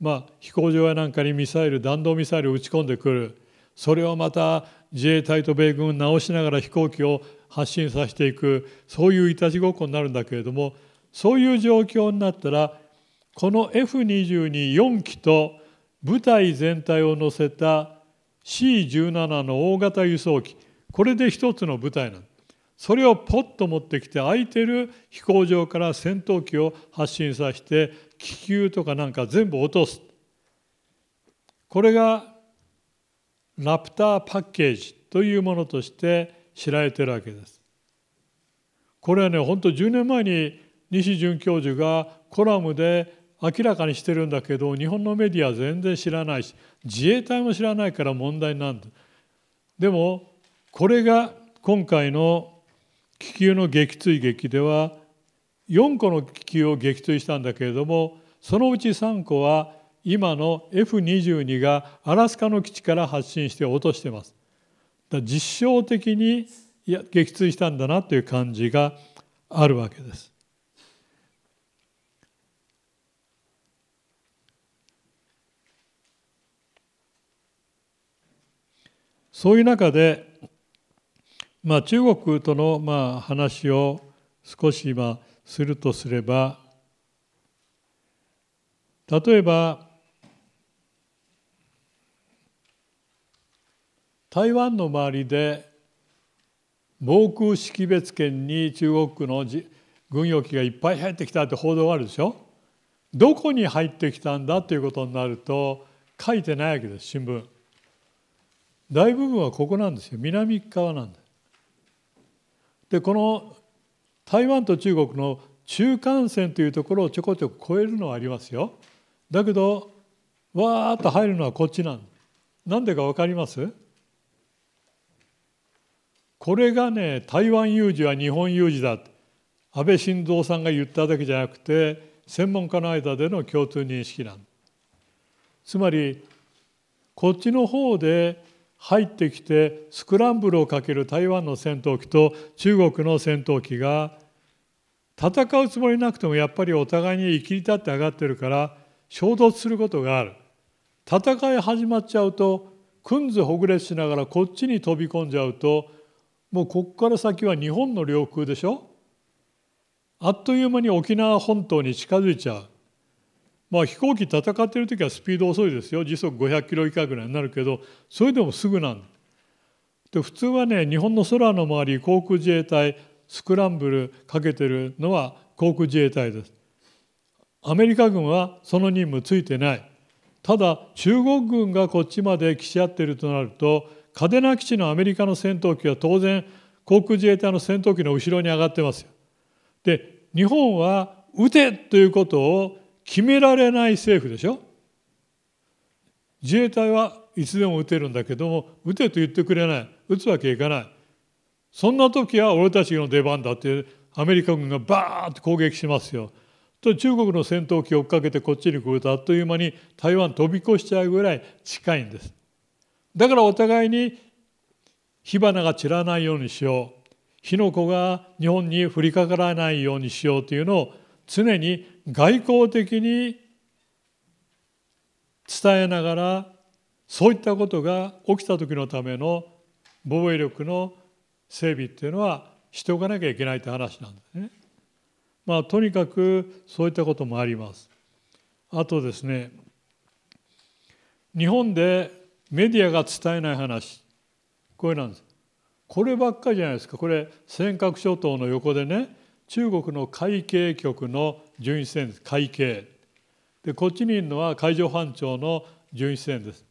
まあ、飛行場やなんかにミサイル弾道ミサイルを撃ち込んでくるそれをまた自衛隊と米軍直しながら飛行機を発進させていくそういういたちごっこになるんだけれどもそういう状況になったらこの F224 機と舞台全体を乗せた C17 の大型輸送機これで一つの部隊なんそれをポッと持ってきて空いてる飛行場から戦闘機を発進させて気球とかなんか全部落とすこれがラプターパッケージというものとして知られてるわけです。これはね本当10年前に西准教授がコラムで明らかにしてるんだけど日本のメディアは全然知らないし自衛隊も知らないから問題なんだでもこれが今回の気球の撃墜劇では4個の気球を撃墜したんだけれどもそのうち3個は今の F22 がアラスカの基地から発進して落としてます。だ実証的にいや撃墜したんだなという感じがあるわけです。そういう中で、まあ、中国とのまあ話を少し今するとすれば例えば台湾の周りで防空識別圏に中国の軍用機がいっぱい入ってきたって報道があるでしょどこに入ってきたんだということになると書いてないわけです新聞。大部分はここなんですよ南側なんだでこの台湾と中国の中間線というところをちょこちょこ越えるのはありますよだけどわーっと入るのはこっちなんなんでか分かりますこれがね台湾有事は日本有事だ安倍晋三さんが言っただけじゃなくて専門家の間での共通認識なんつまりこっちの方で入ってきてスクランブルをかける台湾の戦闘機と中国の戦闘機が戦うつもりなくてもやっぱりお互いに生きり立って上がってるから衝突することがある戦い始まっちゃうとくんずほぐれしながらこっちに飛び込んじゃうともうここから先は日本の領空でしょあっという間に沖縄本島に近づいちゃうまあ、飛行機戦ってる時はスピード遅いですよ時速500キロ以下ぐらいになるけどそれでもすぐなんで普通はね日本の空の周り航空自衛隊スクランブルかけてるのは航空自衛隊ですアメリカ軍はその任務ついてないただ中国軍がこっちまで来ちゃってるとなると嘉手納基地のアメリカの戦闘機は当然航空自衛隊の戦闘機の後ろに上がってますよ。で日本は撃てということを決められない政府でしょ自衛隊はいつでも撃てるんだけども撃てと言ってくれない撃つわけいかないそんな時は俺たちの出番だってアメリカ軍がバーッと攻撃しますよ。と中国の戦闘機を追っかけてこっちに来るとあっという間に台湾飛び越しちゃうぐらい近いんです。だからお互いに火花が散らないようにしよう火の粉が日本に降りかからないようにしようというのを常に外交的に伝えながらそういったことが起きた時のための防衛力の整備っていうのはしておかなきゃいけないって話なんですね。まあ、とにかくそういったこともあります。あとですね日本でメディアが伝えない話これなんですこればっかりじゃないですかこれ尖閣諸島の横でね中国の海警局の巡視船です海警でこっちにいるのは海上保安庁の巡視船です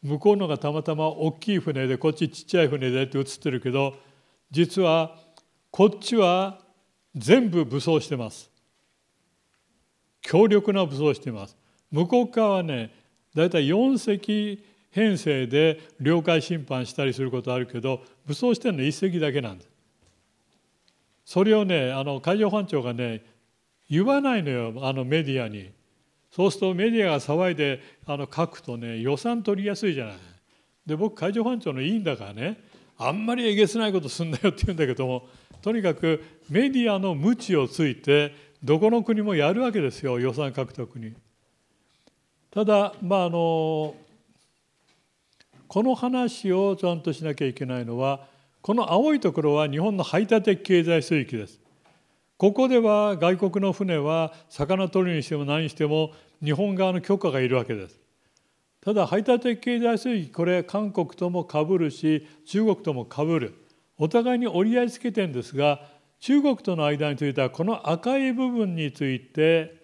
向こうのがたまたま大きい船でこっちちっちゃい船でって映ってるけど実はこっちは全部武装してます強力な武装してます向こう側はねだいたい4隻編成で領海侵犯したりすることあるけど武装してるの1隻だけなんですそれをねあの海上保安庁がね言わないのよあのメディアにそうするとメディアが騒いであの書くとね予算取りやすいじゃないで僕海上保安庁の委員だからねあんまりえげつないことすんなよって言うんだけどもとにかくメディアの無知をついてどこの国もやるわけですよ予算獲得に。ただまああのこの話をちゃんとしなきゃいけないのはこの青いところは日本の排他的経済水域です。ここでは外国の船は魚取りにしても何にしても日本側の許可がいるわけです。ただ排他的経済水域これ韓国ともかぶるし中国ともかぶるお互いに折り合いつけてるんですが中国との間についてはこの赤い部分について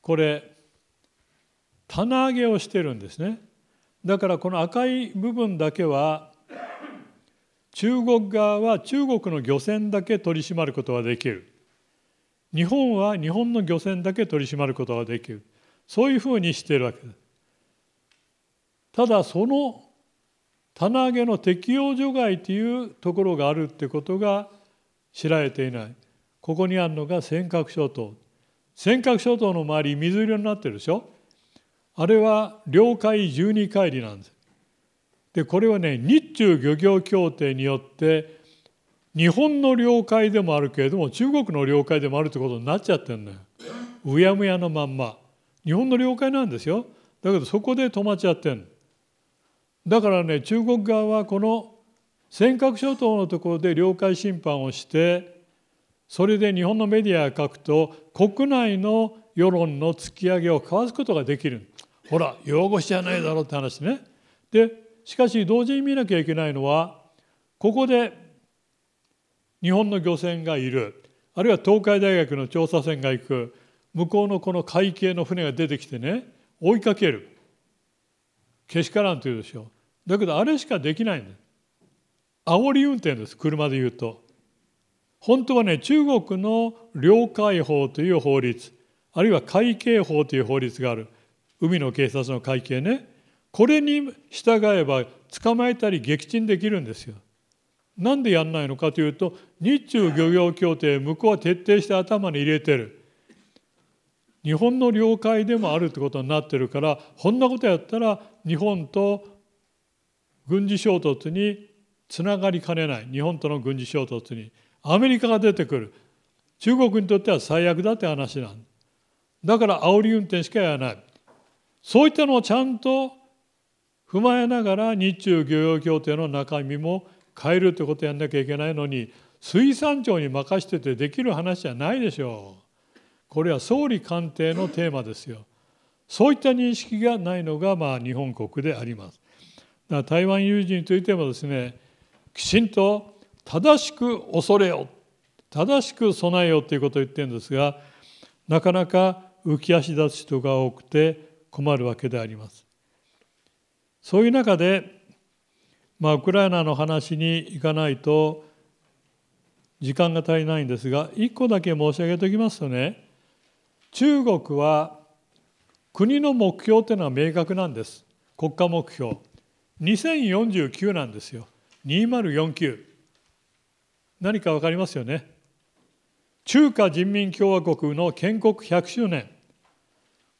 これ棚上げをしてるんですね。だからこの赤い部分だけは中国側は中国の漁船だけ取り締まることができる日本は日本の漁船だけ取り締まることができるそういうふうにしているわけです。ただその棚上げの適用除外というところがあるってことが知られていないここにあるのが尖閣諸島尖閣諸島の周り水色になってるでしょあれは領海12海里なんですでこれはね日中漁業協定によって日本の領海でもあるけれども中国の領海でもあるってことになっちゃってるのようやむやのまんま日本の領海なんですよだけどそこで止まっちゃってんだからね中国側はこの尖閣諸島のところで領海侵犯をしてそれで日本のメディアが書くと国内の世論の突き上げをかわすことができるほら擁護しじゃないだろうって話ねでしかし同時に見なきゃいけないのはここで日本の漁船がいるあるいは東海大学の調査船が行く向こうのこの海警の船が出てきてね追いかけるけしからんというでしょうだけどあれしかできないんです煽り運転です車で言うと本当はね中国の領海法という法律あるいは海警法という法律がある海の警察の海警ねこれに従えば捕まえたり撃沈できるんですよ。なんでやんないのかというと日中漁業協定向こうは徹底して頭に入れてる日本の領海でもあるってことになってるからこんなことやったら日本と軍事衝突につながりかねない日本との軍事衝突にアメリカが出てくる中国にとっては最悪だって話なんだから煽り運転しかやらないそういったのをちゃんと踏まえながら日中漁業協定の中身も変えるということをやんなきゃいけないのに水産庁に任せててできる話じゃないでしょうこれは総理官邸のテーマですよそういった認識がないのがまあ日本国でありますだから台湾有事についてもですねきちんと正しく恐れよ正しく備えよということを言ってるんですがなかなか浮き足立つ人が多くて困るわけでありますそういう中で、まあ、ウクライナの話に行かないと時間が足りないんですが一個だけ申し上げておきますとね中国は国の目標というのは明確なんです国家目標2049なんですよ2049何か分かりますよね中華人民共和国の建国100周年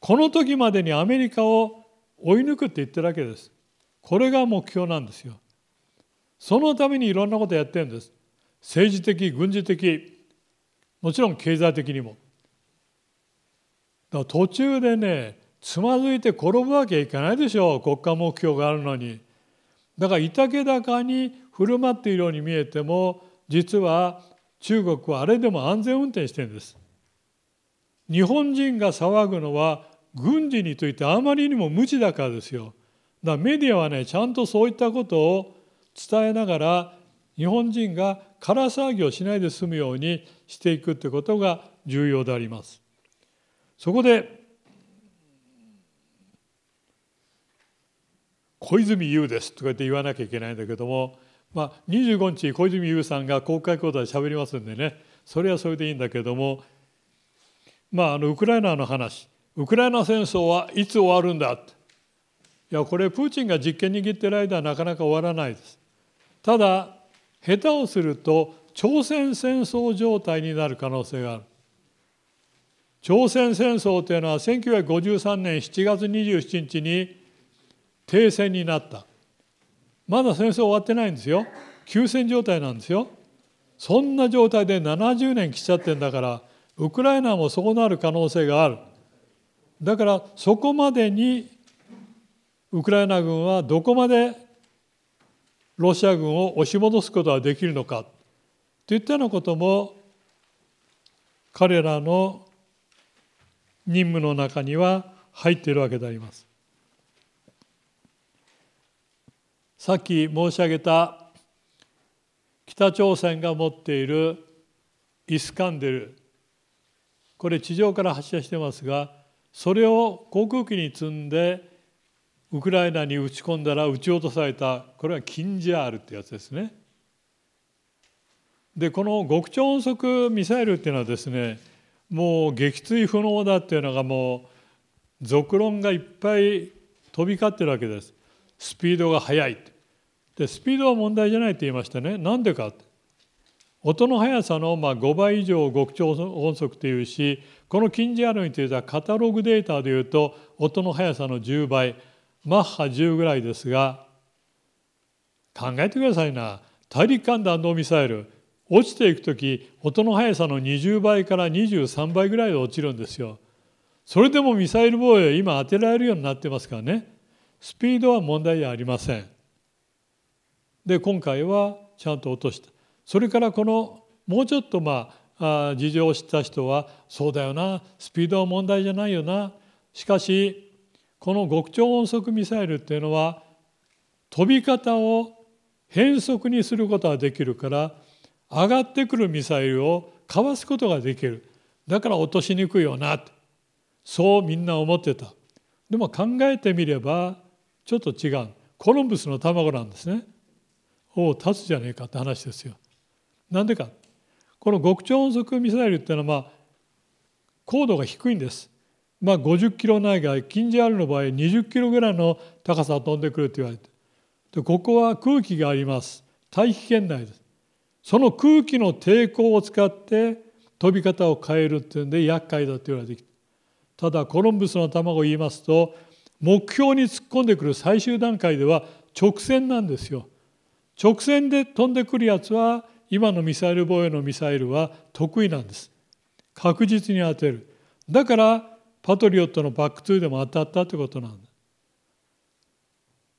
この時までにアメリカを追い抜くって言ってるわけです。これが目標なんですよ。そのためにいろんなことやってるんです。政治的、軍事的、もちろん経済的にも。だから途中でね、つまずいて転ぶわけいかないでしょう、国家目標があるのに。だから、いたけだかに振る舞っているように見えても、実は中国はあれでも安全運転してるんです。日本人が騒ぐのは軍事についてあまりにも無知だからですよ。だからメディアはねちゃんとそういったことを伝えながら日本人が空騒ぎをしないで済むようにしていくってことが重要であります。そこで小泉優ですとかって言わなきゃいけないんだけども、まあ、25日小泉優さんが公開講座で喋りますんでねそれはそれでいいんだけども、まあ、あのウクライナの話ウクライナ戦争はいつ終わるんだっていやこれプーチンが実権握ってる間はなかなか終わらないですただ下手をすると朝鮮戦争状態になる可能性がある朝鮮戦争というのは1953年7月27日に停戦になったまだ戦争終わってないんですよ休戦状態なんですよそんな状態で70年来ちゃってんだからウクライナもそうなる可能性があるだからそこまでにウクライナ軍はどこまでロシア軍を押し戻すことができるのかといったようなことも彼らの任務の中には入っているわけであります。さっき申し上げた北朝鮮が持っているイスカンデルこれ地上から発射してますがそれを航空機に積んでウクライナに撃ち込んだら撃ち落とされたこれはキンジャールってやつですね。でこの極超音速ミサイルっていうのはですねもう撃墜不能だっていうのがもう続論がいっぱい飛び交ってるわけです。スピードが速いでスピードは問題じゃないって言いましたねなんでかって音の速さのま5倍以上極超音速というしこの近似アロについてはカタログデータでいうと音の速さの10倍マッハ10ぐらいですが考えてくださいな大陸間弾道ミサイル落ちていく時音の速さの20倍から23倍ぐらいで落ちるんですよ。それでもミサイル防衛今当てられるようになってますからねスピードは問題ありません。で今回はちゃんと落とした。それからこのもうちょっとまあ事情を知った人はそうだよなスピードは問題じゃないよなしかしこの極超音速ミサイルっていうのは飛び方を変則にすることができるから上がってくるミサイルをかわすことができるだから落としにくいよなそうみんな思ってたでも考えてみればちょっと違うコロンブスの卵なんですねおお立つじゃねえかって話ですよなんでかこの極超音速ミサイルっていうのはまあ高度が低いんです。まあ、50キロ内外キンジャールの場合20キロぐらいの高さを飛んでくると言われてでここは空気があります大気圏内ですその空気の抵抗を使って飛び方を変えるっていうんで厄介だと言われてきたただコロンブスの卵を言いますと目標に突っ込んでくる最終段階では直線なんですよ直線で飛んでくるやつは今のミサイル防衛のミサイルは得意なんです確実に当てるだからパトリオットのバック2でも当たったってことなんだ、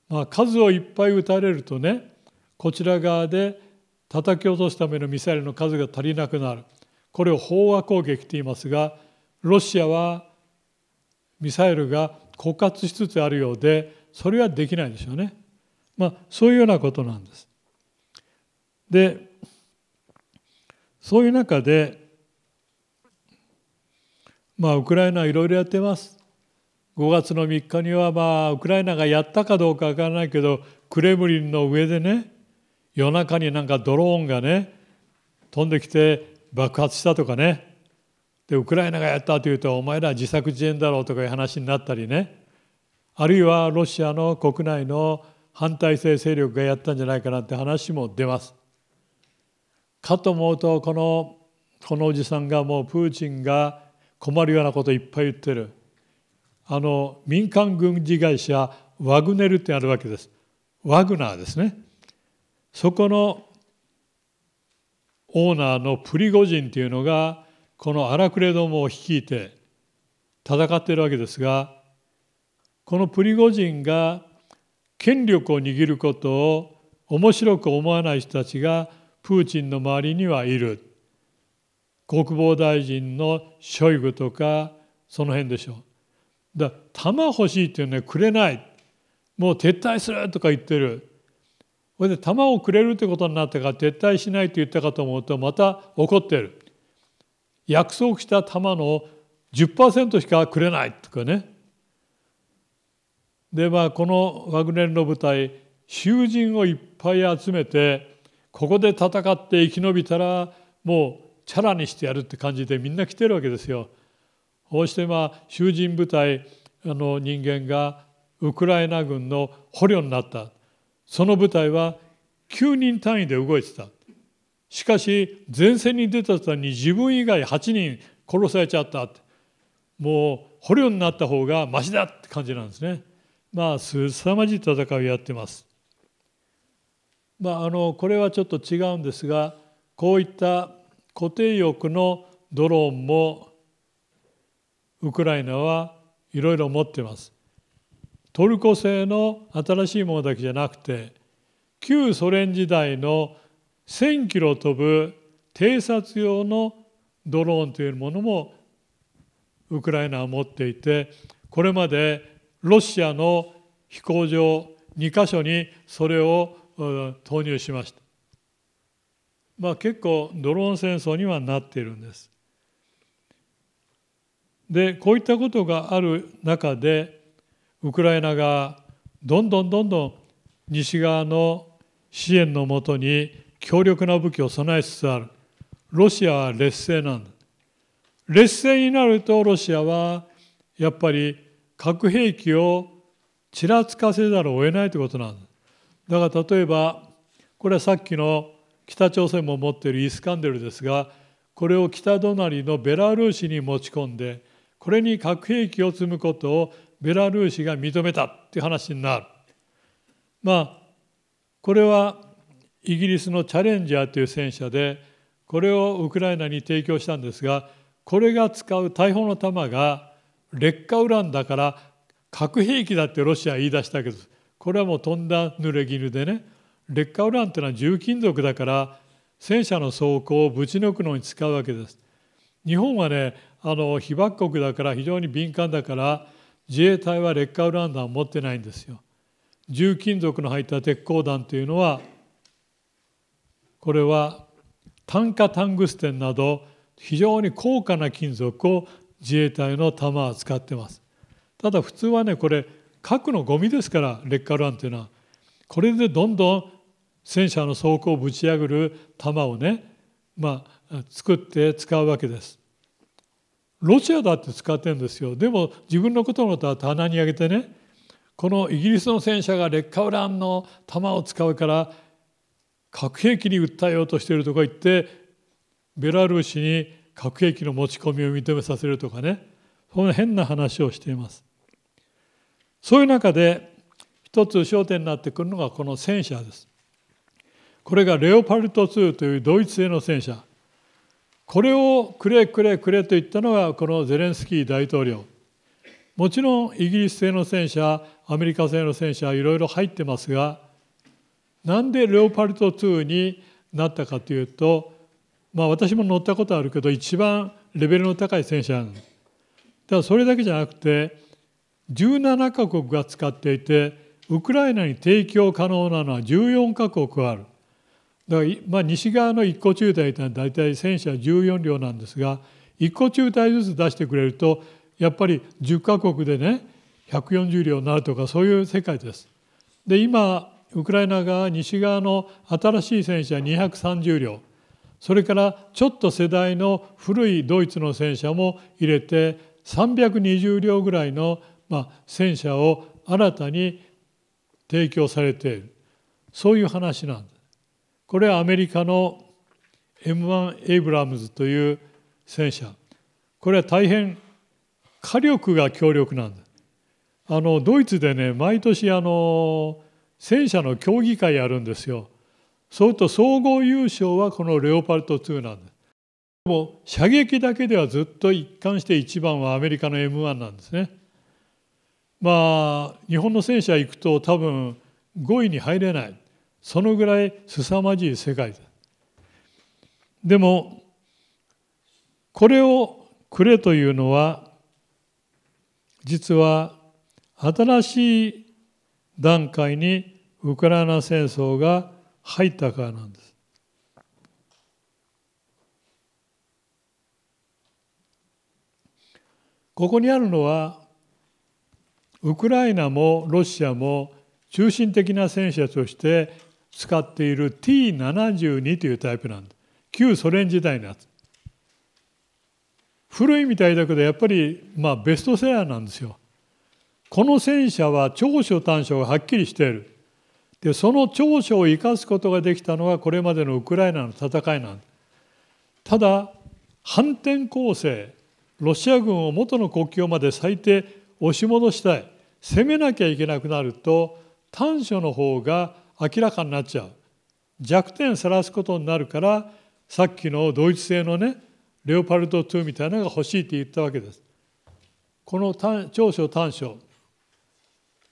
まあ、数をいっぱい撃たれるとねこちら側で叩き落とすためのミサイルの数が足りなくなるこれを飽和攻撃と言いますがロシアはミサイルが枯渇しつつあるようでそれはできないでしょうね。まあ、そういうようなことなんです。でそういう中で、まあ、ウクライナはいろいろやってます。5月の3日には、まあ、ウクライナがやったかどうかわからないけどクレムリンの上でね夜中になんかドローンがね飛んできて爆発したとかねでウクライナがやったというとお前ら自作自演だろうとかいう話になったりねあるいはロシアの国内の反体制勢力がやったんじゃないかなって話も出ます。かと思うとこのこのおじさんがもうプーチンが困るようなこといっぱい言ってるあの民間軍事会社ワグネルってあるわけですワグナーですねそこのオーナーのプリゴジンというのがこの荒くれどもを率いて戦っているわけですがこのプリゴジンが権力を握ることを面白く思わない人たちがプーチンの周りにはいる国防大臣のショイグとかその辺でしょうだ弾欲しいっていうのはくれないもう撤退するとか言ってるそれで弾をくれるってことになったから撤退しないと言ったかと思うとまた怒ってる約束した弾の10%しかくれないとかねでまあこのワグネルの部隊囚人をいっぱい集めてここで戦って生き延びたらもうチャラにしてやるって感じでみんな来てるわけですよ。こうしてまあ囚人部隊の人間がウクライナ軍の捕虜になったその部隊は9人単位で動いてたしかし前線に出た途端に自分以外8人殺されちゃったもう捕虜になった方がましだって感じなんですねまあ凄まじい戦いをやってますまあ、あのこれはちょっと違うんですがこういった固定翼のドローンもウクライナはいろいろ持ってます。トルコ製の新しいものだけじゃなくて旧ソ連時代の1,000キロ飛ぶ偵察用のドローンというものもウクライナは持っていてこれまでロシアの飛行場2か所にそれを投入しました、まあ、結構ドローン戦争にはなっているんですでこういったことがある中でウクライナがどんどんどんどん西側の支援のもとに強力な武器を備えつつあるロシアは劣勢なんだ劣勢になるとロシアはやっぱり核兵器をちらつかせざるを得ないということなんです。だが例えばこれはさっきの北朝鮮も持っているイスカンデルですがこれを北隣のベラルーシに持ち込んでこれに核兵器を積むことをベラルーシが認めたっていう話になる。まあこれはイギリスのチャレンジャーという戦車でこれをウクライナに提供したんですがこれが使う大砲の弾が劣化ウランだから核兵器だってロシアは言い出したわけですこれはもう飛んだ濡れ衣でね劣化ウランというのは重金属だから戦車の装甲をぶち抜くのに使うわけです。日本はねあの被爆国だから非常に敏感だから自衛隊は劣化ウラン弾を持ってないんですよ。重金属の入った鉄鋼弾というのはこれは炭化タングステンなど非常に高価な金属を自衛隊の弾は使ってます。ただ普通はねこれ核のゴミですから劣化ウランというのはこれでどんどん戦車の装甲をぶち破る弾をね、まあ、作って使うわけです。ロシアだって使ってるんですよでも自分のことのことは棚に上げてねこのイギリスの戦車が劣化ウランの弾を使うから核兵器に訴えようとしているとか言ってベラルーシに核兵器の持ち込みを認めさせるとかねそんな変な話をしています。そういう中で一つ焦点になってくるのがこの戦車です。これがレオパルト2というドイツ製の戦車。これをくれくれくれと言ったのがこのゼレンスキー大統領。もちろんイギリス製の戦車、アメリカ製の戦車、いろいろ入ってますが、なんでレオパルト2になったかというと、まあ、私も乗ったことあるけど一番レベルの高い戦車なんです。だからそれだけじゃなくて17カ国が使っていてウクライナに提供可能なのは14カ国あるだから、まあ、西側の1個中隊というのは大体戦車14両なんですが1個中隊ずつ出してくれるとやっぱり10カ国でね140両になるとかそういう世界です。で今ウクライナ側西側の新しい戦車230両それからちょっと世代の古いドイツの戦車も入れて320両ぐらいのまあ、戦車を新たに提供されているそういう話なんです。これはアメリカの M1 エイブラムズという戦車これは大変火力が強力なんだあのドイツでね毎年あの戦車の競技会やるんですよ。そうすると総合優勝はこのレオパルト2なんです。でも射撃だけではずっと一貫して一番はアメリカの M1 なんですね。まあ日本の戦車行くと多分5位に入れないそのぐらい凄まじい世界だでもこれをくれというのは実は新しい段階にウクライナ戦争が入ったからなんです。ここにあるのはウクライナもロシアも中心的な戦車として使っている T72 というタイプなんです旧ソ連時代のやつ古いみたいだけどやっぱりまあベストセラーなんですよこの戦車は長所短所がはっきりしているでその長所を生かすことができたのがこれまでのウクライナの戦いなんですただ反転攻勢ロシア軍を元の国境まで最低押し戻したい責めなきゃいけなくなると短所の方が明らかになっちゃう弱点さらすことになるからさっきのドイツ製のねレオパルト2みたいなのが欲しいって言ったわけですこの短長所短所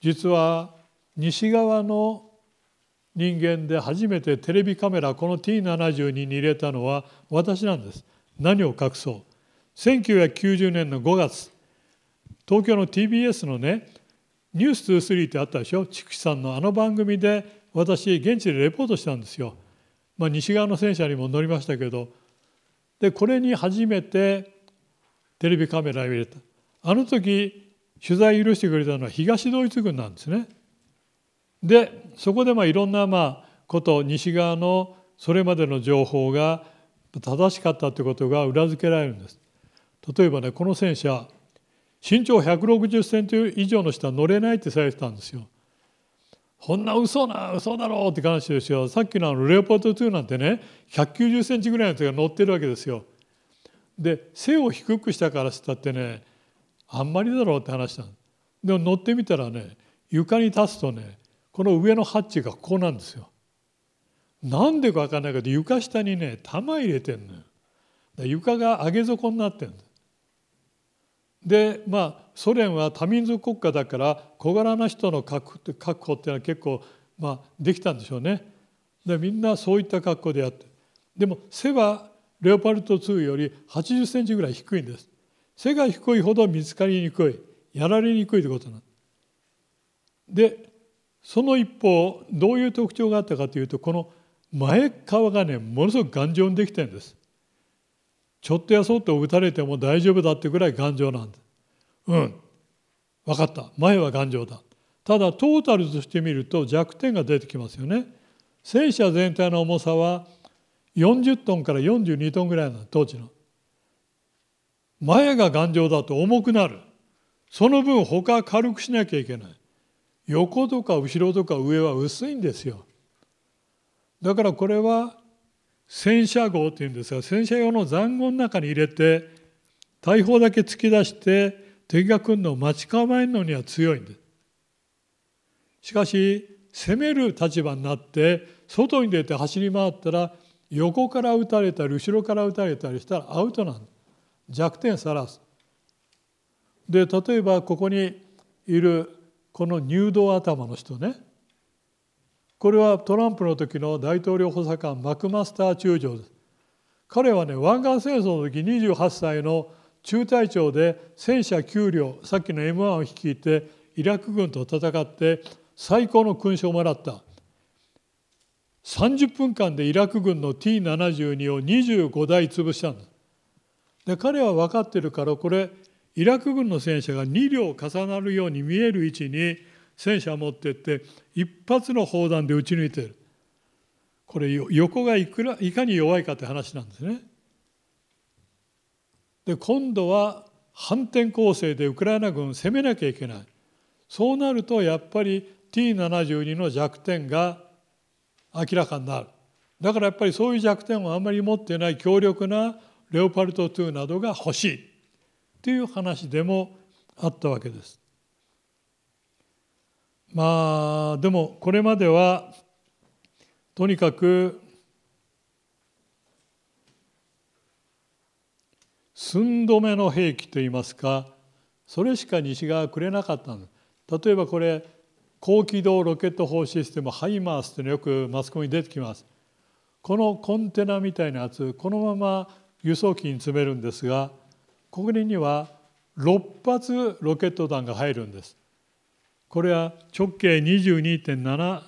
実は西側の人間で初めてテレビカメラこの T72 に入れたのは私なんです何を隠そう1990年の5月東京の TBS のね「ニュース2 3ってあったでしょ筑紫さんのあの番組で私現地でレポートしたんですよ。まあ、西側の戦車にも乗りましたけどでこれに初めてテレビカメラを入れたあの時取材許してくれたのは東ドイツ軍なんですね。でそこでまあいろんなまあこと西側のそれまでの情報が正しかったということが裏付けられるんです。例えばねこの戦車身長160センチ以上の人は乗れないってされてたんですよ。こんな嘘な嘘だろうって話ですよさっきのあのレオパート2なんてね190センチぐらいの人が乗ってるわけですよ。で背を低くしたからしたってねあんまりだろうって話たんでも乗ってみたらね床に立つとねこの上のハッチがここなんですよ。なんでか分かんないけど床下にね玉入れてんのよ。床が上げ底になってるんです。でまあソ連は多民族国家だから小柄な人の確保っていうのは結構、まあ、できたんでしょうね。でみんなそういった格好であってでも背はレオパルト2より80センチぐらい低いんです。背が低いほど見つかりにくいやられにくいということなんでその一方どういう特徴があったかというとこの前皮がねものすごく頑丈にできてるんです。ちょっとやそっと打たれても大丈夫だってぐらい頑丈なんです。うん、分かった、前は頑丈だ。ただトータルとしてみると弱点が出てきますよね。戦車全体の重さは40トンから42トンぐらいな当時の。前が頑丈だと重くなる。その分他軽くしなきゃいけない。横とか後ろとか上は薄いんですよ。だからこれは戦車号っていうんですが戦車用の塹壕の中に入れて大砲だけ突き出して敵が来るのを待ち構えるのには強いんです。しかし攻める立場になって外に出て走り回ったら横から撃たれたり後ろから撃たれたりしたらアウトなんです。弱点さらす。で例えばここにいるこの入道頭の人ねこれはトランプの時の大統領補佐官マクマスター中将です彼はね湾岸戦争の時28歳の中隊長で戦車9両さっきの M1 を率いてイラク軍と戦って最高の勲章をもらった30分間でイラク軍の T72 を25台潰したんですで彼は分かってるからこれイラク軍の戦車が2両重なるように見える位置に戦車を持ってって一発の砲弾で撃ち抜いてるこれ横がいくらいかに弱いかって話なんですね。で今度は反転攻勢でウクライナ軍を攻めなきゃいけないそうなるとやっぱり T72 の弱点が明らかになるだからやっぱりそういう弱点をあんまり持ってない強力なレオパルト2などが欲しいという話でもあったわけです。まあでもこれまではとにかく寸止めの兵器といいますかそれしか西側くれなかったんです例えばこれ高機動ロケット砲システムハイマースというのよくマスコミに出てきますこのコンテナみたいなやつこのまま輸送機に詰めるんですがここには6発ロケット弾が入るんですこれは直径22.7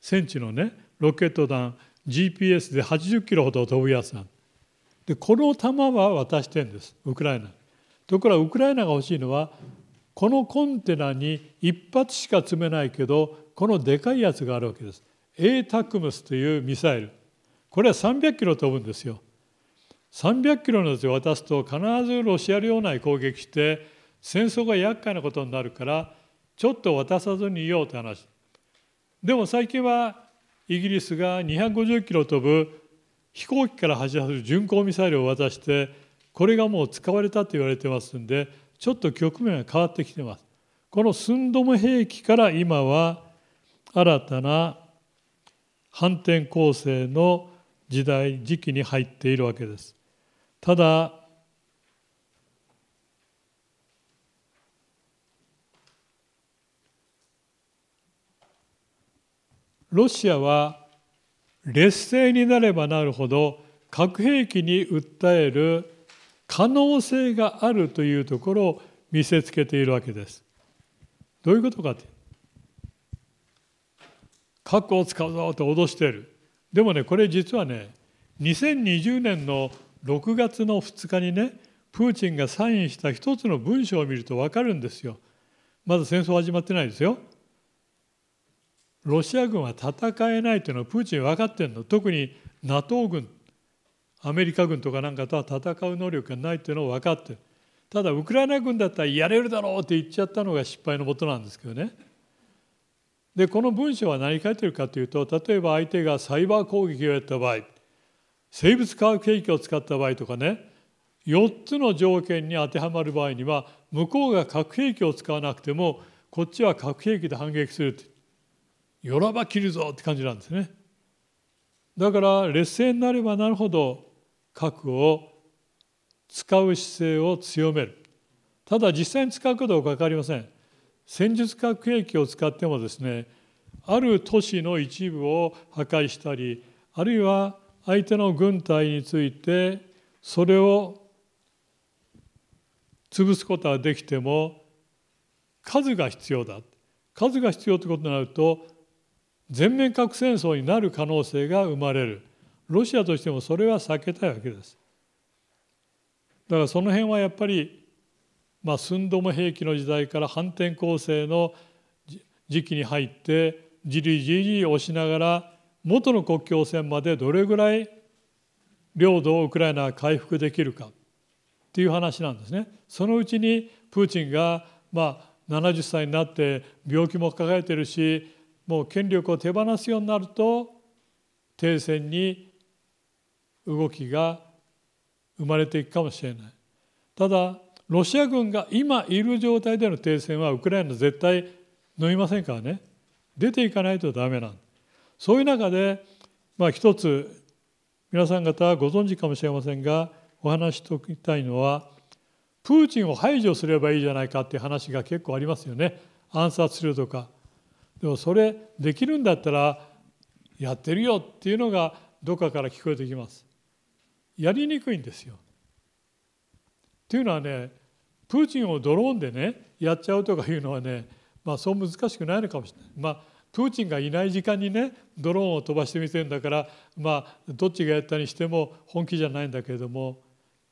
センチのねロケット弾 GPS で80キロほど飛ぶやつなんでこの弾は渡してるんですウクライナところがウクライナが欲しいのはこのコンテナに1発しか積めないけどこのでかいやつがあるわけです ATACMS というミサイルこれは300キロ飛ぶんですよ300キロのやつを渡すと必ずロシア領内攻撃して戦争が厄介なことになるからちょっと渡さずにいようって話でも最近はイギリスが250キロ飛ぶ飛行機から発射する巡航ミサイルを渡してこれがもう使われたと言われてますんでちょっと局面が変わってきてますこのスンドム兵器から今は新たな反転攻勢の時代時期に入っているわけですただロシアは劣勢になればなるほど核兵器に訴える可能性があるというところを見せつけているわけです。どういうことかって核を使うぞと脅している。でもねこれ実はね2020年の6月の2日にねプーチンがサインした一つの文章を見ると分かるんですよ。まだ戦争始まってないですよ。ロシア軍は戦えないというのはプーチン分かってるの特に NATO 軍アメリカ軍とかなんかとは戦う能力がないというのを分かってるただウクライナ軍だったらやれるだろうって言っちゃったのが失敗のことなんですけどねでこの文章は何書いてるかというと例えば相手がサイバー攻撃をやった場合生物化学兵器を使った場合とかね4つの条件に当てはまる場合には向こうが核兵器を使わなくてもこっちは核兵器で反撃するってよらば切るぞって感じなんですねだから劣勢になればなるほど核を使う姿勢を強めるただ実際に使うことはか分かりません戦術核兵器を使ってもですねある都市の一部を破壊したりあるいは相手の軍隊についてそれを潰すことはできても数が必要だ数が必要ということになると全面核戦争になる可能性が生まれるロシアとしてもそれは避けたいわけですだからその辺はやっぱり、まあ、寸止め兵器の時代から反転攻勢の時期に入ってじりじり押しながら元の国境線までどれぐらい領土をウクライナが回復できるかっていう話なんですね。そのうちにプーチンがまあ70歳になって病気も抱えてるしもう権力を手放すようになると停戦に動きが生まれていくかもしれないただロシア軍が今いる状態での停戦はウクライナ絶対飲みませんからね出ていかないとダメなんそういう中で、まあ、一つ皆さん方ご存知かもしれませんがお話ししておきたいのはプーチンを排除すればいいじゃないかっていう話が結構ありますよね暗殺するとかでもそれできるんだったらやってるよっていうのがどっかから聞こえてきますやりにくいんですよというのはねプーチンをドローンでねやっちゃうとかいうのはねまあそう難しくないのかもしれないまあプーチンがいない時間にねドローンを飛ばしてみてるんだからまあどっちがやったにしても本気じゃないんだけれども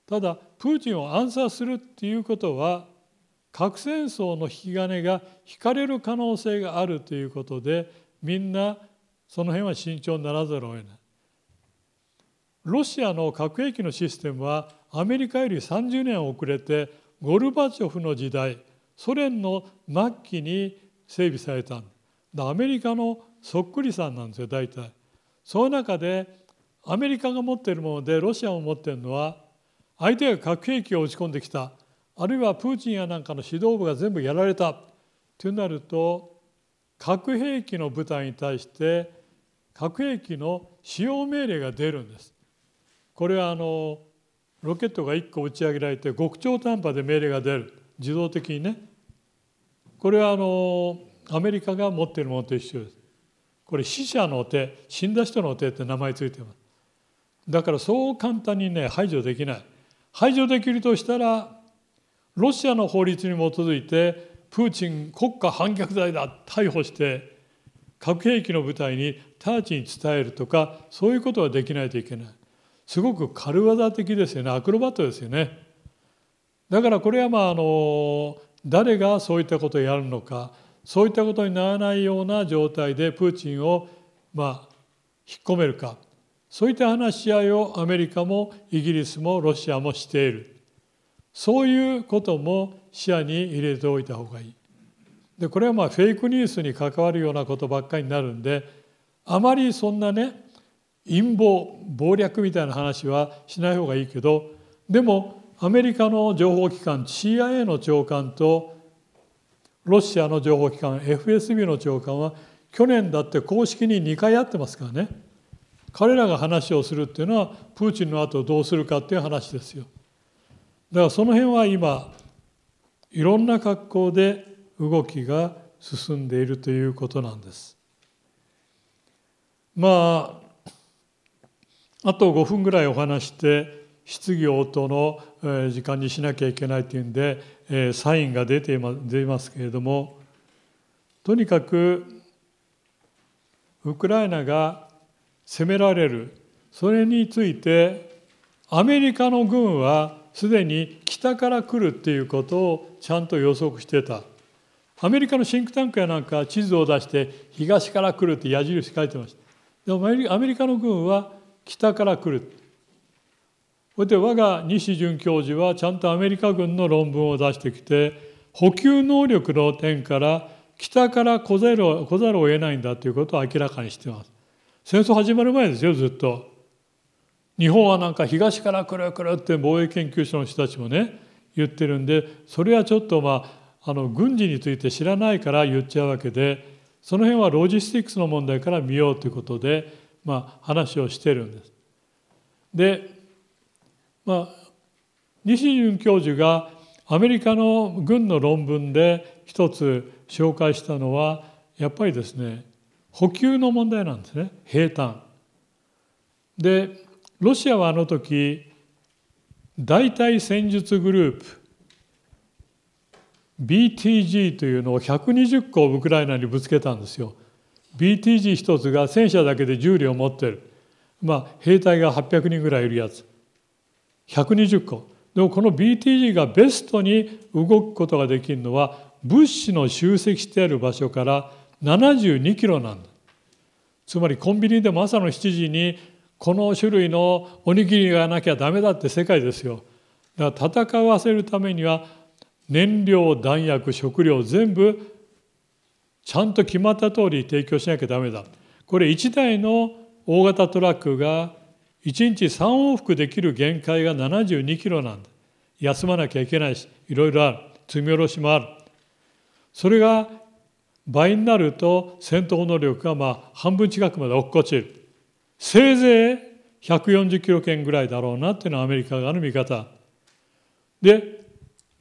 ただプーチンを暗殺するっていうことは核戦争の引き金が引かれる可能性があるということでみんなその辺は慎重にならざるを得ない。ロシアの核兵器のシステムはアメリカより30年遅れてゴルバチョフの時代ソ連の末期に整備されたアメリカのそっくりさんなんですよ大体。その中でアメリカが持っているものでロシアも持っているのは相手が核兵器を打ち込んできたあるいはプーチンやなんかの指導部が全部やられたとなると核兵器の部隊に対して核兵器の使用命令が出るんです。これはあのロケットが1個打ち上げられて極超短波で命令が出る自動的にねこれはあのアメリカが持っているものと一緒です。これ死者の手死んだ人の手って名前ついてます。だからそう簡単にね排除できない。排除できるとしたらロシアの法律に基づいてプーチン国家反逆罪だ逮捕して核兵器の部隊に直ちに伝えるとかそういうことはできないといけないすごく軽業的ですよねアクロバットですよねだからこれはまああの誰がそういったことをやるのかそういったことにならないような状態でプーチンをまあ引っ込めるかそういった話し合いをアメリカもイギリスもロシアもしているそういうことも視野に入れておいた方がいい。でこれはまあフェイクニュースに関わるようなことばっかりになるんであまりそんなね陰謀謀略みたいな話はしない方がいいけどでもアメリカの情報機関 CIA の長官とロシアの情報機関 FSB の長官は去年だって公式に2回やってますからね彼らが話をするっていうのはプーチンの後どうするかっていう話ですよ。だからその辺は今いろんな格好で動きが進んでいるということなんです。まああと5分ぐらいお話して質疑応答の時間にしなきゃいけないというんでサインが出ていますけれどもとにかくウクライナが攻められるそれについてアメリカの軍はすでに北から来るっていうことをちゃんと予測してたアメリカのシンクタンクやなんか地図を出して東から来るって矢印書いてましたでもアメリカの軍は北から来るそれで我が西准教授はちゃんとアメリカ軍の論文を出してきて補給能力の点から北から来ざるざるを得ないんだということを明らかにしてます戦争始まる前ですよずっと日本はなんか東から来る来るって防衛研究所の人たちもね言ってるんでそれはちょっとまああの軍事について知らないから言っちゃうわけでその辺はロジスティックスの問題から見ようということで、まあ、話をしてるんです。で、まあ、西淳教授がアメリカの軍の論文で一つ紹介したのはやっぱりですね補給の問題なんですね兵隊。でロシアはあの時代替戦術グループ BTG というのを120個ウクライナにぶつけたんですよ。BTG 一つが戦車だけで10両持ってる、まあ、兵隊が800人ぐらいいるやつ120個でもこの BTG がベストに動くことができるのは物資の集積してある場所から72キロなんだつまりコンビニでも朝の7時にこの種類のおにぎりがなきゃダメだって世界ですよだから戦わせるためには燃料弾薬食料全部ちゃんと決まった通り提供しなきゃダメだこれ1台の大型トラックが1日3往復できる限界が72キロなんだ休まなきゃいけないしいろいろある積み下ろしもあるそれが倍になると戦闘能力がまあ半分近くまで落っこちるせいぜい140キロ圏ぐらいだろうなっていうのはアメリカ側の見方で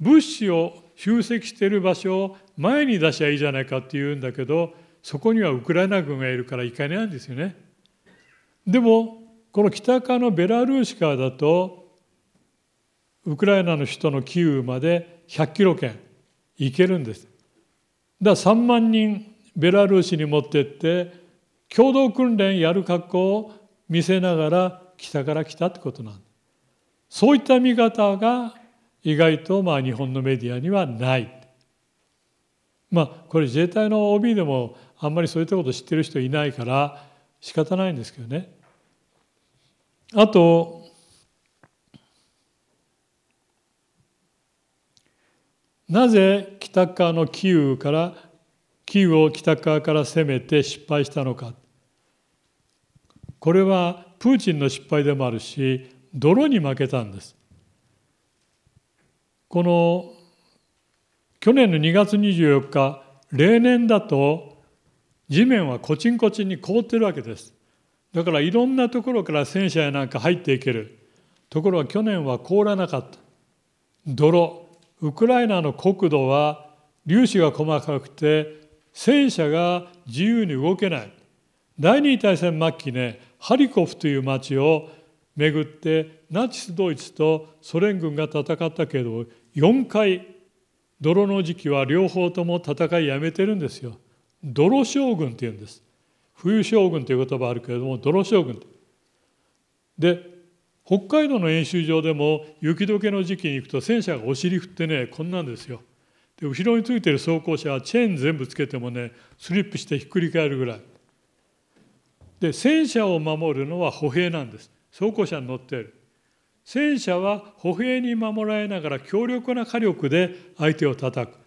物資を集積している場所を前に出しゃいいじゃないかっていうんだけどそこにはウクライナ軍がいるからいかないんですよねでもこの北側のベラルーシからだとウクライナの首都のキーウまで100キロ圏行けるんですだから3万人ベラルーシに持ってって共同訓練やる格好を見せながら北から来たってことなんそういった見方が意外とまあ日本のメディアにはないまあこれ自衛隊の OB でもあんまりそういったこと知ってる人いないから仕方ないんですけどねあとなぜ北側のキーウからキーウを北側から攻めて失敗したのかこれはプーチンの失敗でもあるし泥に負けたんですこの去年の2月24日例年だと地面はコチンコチンに凍ってるわけですだからいろんなところから戦車やなんか入っていけるところは去年は凍らなかった泥ウクライナの国土は粒子が細かくて戦車が自由に動けない第二次大戦末期ねハリコフという町を巡ってナチスドイツとソ連軍が戦ったけど4回泥の時期は両方とも戦いやめてるんですよ。泥将軍っていうんです。冬将軍という言葉あるけれども泥将軍で北海道の演習場でも雪解けの時期に行くと戦車がお尻振ってねこんなんですよで後ろについてる装甲車はチェーン全部つけてもねスリップしてひっくり返るぐらいで戦車を守るのは歩兵なんです装甲車に乗っている戦車は歩兵に守られながら強力な火力で相手を叩く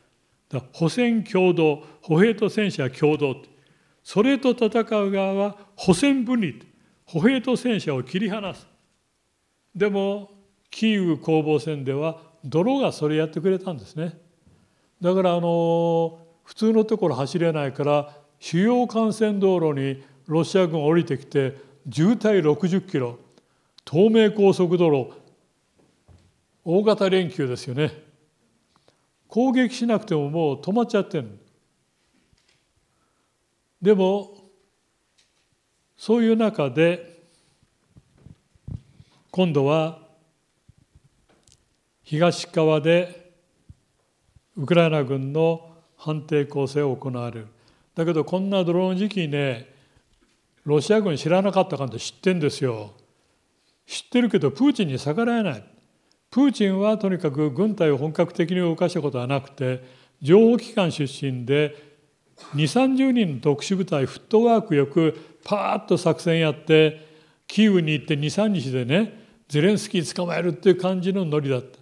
だ歩戦共同歩兵と戦車は共同それと戦う側は歩戦分離歩兵と戦車を切り離すでもキーウ攻防戦では泥がそれやってくれたんですねだからあの普通のところ走れないから主要幹線道路にロシア軍降りてきて渋滞60キロ東名高速道路大型連休ですよね攻撃しなくてももう止まっちゃってるでもそういう中で今度は東側でウクライナ軍の反転攻勢を行われるだけどこんなドローン時期にねロシア軍知らなかったかんて知ってんですよ。知ってるけどプーチンに逆らえない。プーチンはとにかく軍隊を本格的に動かしたことはなくて情報機関出身で2 3 0人の特殊部隊フットワークよくパーッと作戦やってキーウに行って23日でねゼレンスキー捕まえるっていう感じのノリだった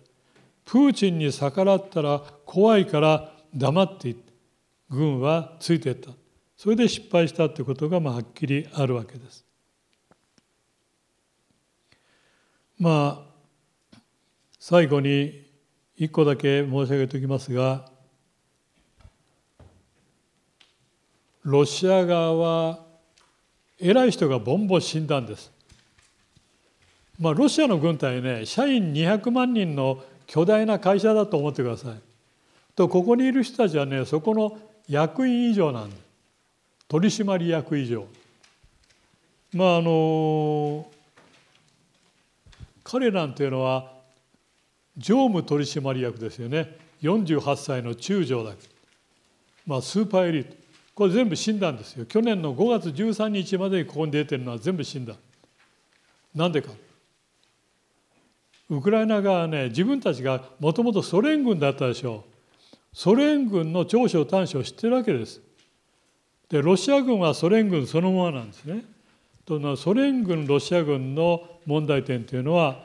プーチンに逆らったら怖いから黙っていって軍はついていったそれで失敗したということがまあはっきりあるわけです。まあ最後に一個だけ申し上げておきますがロシア側は偉い人がボンボン死んだんです。まあ、ロシアの軍隊ね社員200万人の巨大な会社だと思ってください。とここにいる人たちはねそこの役員以上なんです。取締役以上まああの彼なんていうのは常務取締役ですよね48歳の中将だまあ、スーパーエリートこれ全部死んだんですよ去年の5月13日までにここに出てるのは全部死んだなんでかウクライナ側はね自分たちがもともとソ連軍だったでしょうソ連軍の長所短所を知ってるわけですでロシア軍はソ連軍そのままなんですね。とのソ連軍ロシア軍の問題点というのは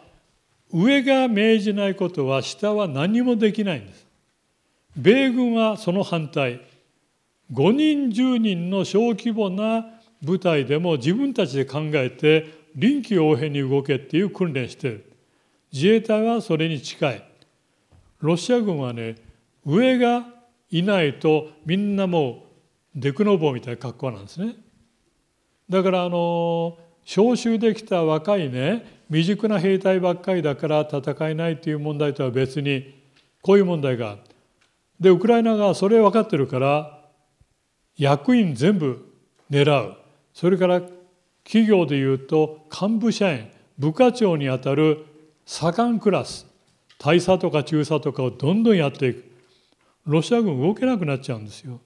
上が命じないことは下は何もできないんです。米軍はその反対5人10人の小規模な部隊でも自分たちで考えて臨機応変に動けっていう訓練してる自衛隊はそれに近いロシア軍はね上がいないとみんなもうデクノボーみたいな格好なんですね。だからあの招集できた若いね未熟な兵隊ばっかりだから戦えないという問題とは別にこういう問題がある。でウクライナがそれ分かってるから役員全部狙うそれから企業でいうと幹部社員部下長にあたる左官クラス大佐とか中佐とかをどんどんやっていくロシア軍動けなくなっちゃうんですよ。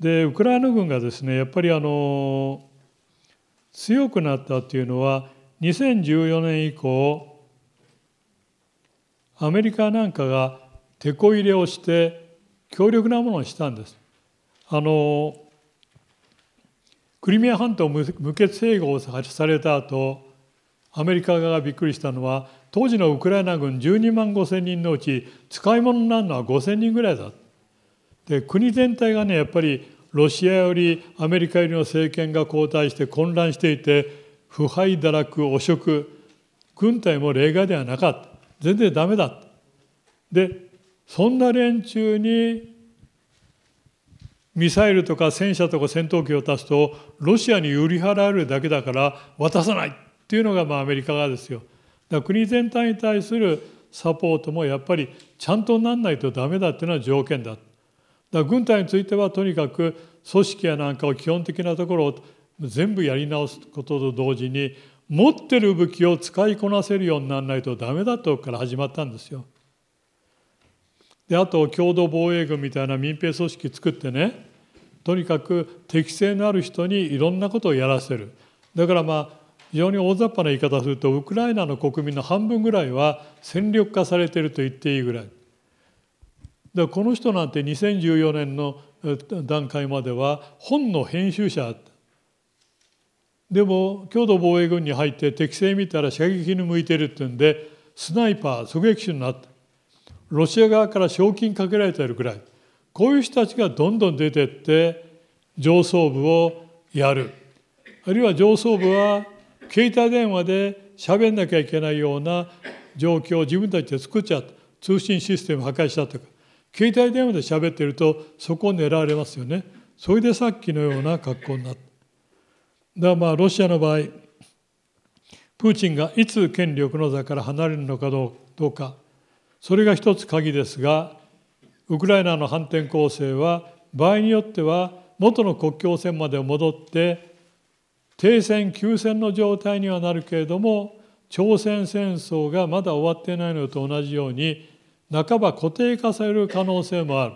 でウクライナ軍がですねやっぱりあの強くなったっていうのは2014年以降アメリカなんかが手こ入れをして強力なものをしたんです。あのクリミア半島無血併合をされた後アメリカ側がびっくりしたのは当時のウクライナ軍12万5,000人のうち使い物になるのは5,000人ぐらいだで国全体がねやっぱりロシアよりアメリカよりの政権が後退して混乱していて腐敗堕落汚職軍隊も例外ではなかった全然ダメだでそんな連中にミサイルとか戦車とか戦闘機を足すとロシアに売り払えるだけだから渡さないっていうのがまあアメリカ側ですよ。だから国全体に対するサポートもやっぱりちゃんとなんないとダメだっていうのは条件だだから軍隊についてはとにかく組織やなんかを基本的なところを全部やり直すことと同時に持ってる武器を使いこなせるようにならないとダメだとから始まったんですよ。であと共同防衛軍みたいな民兵組織作ってねとにかく適性のある人にいろんなことをやらせるだからまあ非常に大雑把な言い方をするとウクライナの国民の半分ぐらいは戦力化されてると言っていいぐらいでこの人なんて2014年の段階までは本の編集者でも郷土防衛軍に入って敵性見たら射撃に向いてるってうんでスナイパー狙撃手になったロシア側から賞金かけられてるぐらいこういう人たちがどんどん出てって上層部をやるあるいは上層部は携帯電話で喋んなきゃいけないような状況を自分たちで作っちゃった通信システム破壊したとか携帯電話で喋っているとそこを狙われますよねそれでさっきのような格好になっただからまあロシアの場合プーチンがいつ権力の座から離れるのかどうかそれが一つ鍵ですがウクライナの反転攻勢は場合によっては元の国境線まで戻って停戦休戦の状態にはなるけれども朝鮮戦争がまだ終わっていないのと同じように半ば固定化される可能性もある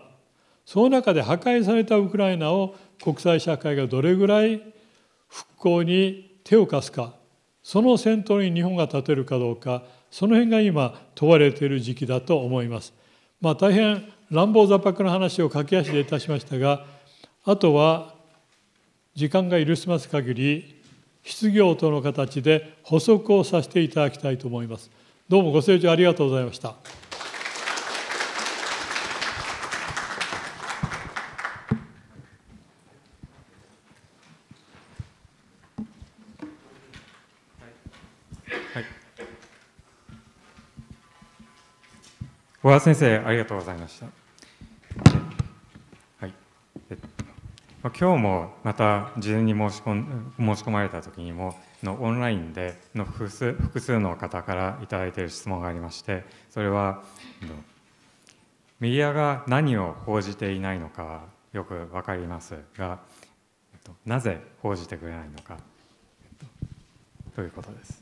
その中で破壊されたウクライナを国際社会がどれぐらい復興に手を貸すかその先頭に日本が立てるかどうかその辺が今問われている時期だと思います。まあ、大変乱暴雑白の話を駆け足でいたしましたがあとは時間が許します限り失業との形で補足をさせていただきたいと思います。どうもご清聴ありがとうございました。小川先生、ありがとうございました。はいえっと、今日もまた事前に申し込申し込まれた時にものオンラインでの複数複数の方から頂いている質問がありましてそれはメディアが何を報じていないのかよく分かりますが、えっと、なぜ報じてくれないのか、えっと、ということです。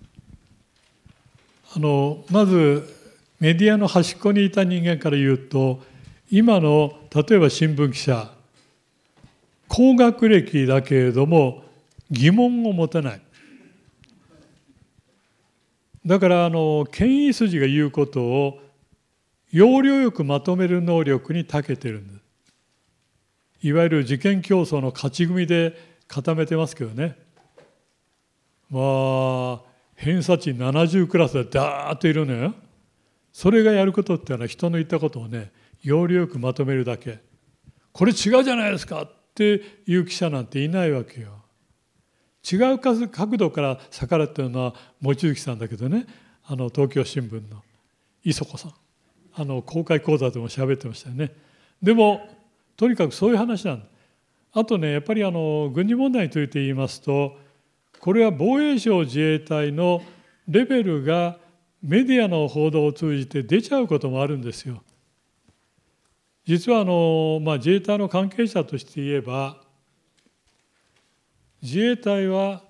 あのまずメディアの端っこにいた人間から言うと今の例えば新聞記者高学歴だけれども疑問を持たないだからあの権威筋が言うことを要領よくまとめる能力に長けてるんですいわゆる事件競争の勝ち組で固めてますけどねまあ偏差値70クラスでダーッといるのよそれがやることっていうのは人の言ったことをね要領よくまとめるだけこれ違うじゃないですかっていう記者なんていないわけよ。違う角度から逆らってるのは望月さんだけどねあの東京新聞の磯子さんあの公開講座でも喋ってましたよね。でもとにかくそういう話なんだ。あとねやっぱりあの軍事問題について言いますとこれは防衛省自衛隊のレベルがメディアの報道を通じて出ちゃうこともあるんですよ。実はあの、まあ、自衛隊の関係者として言えば自衛隊は、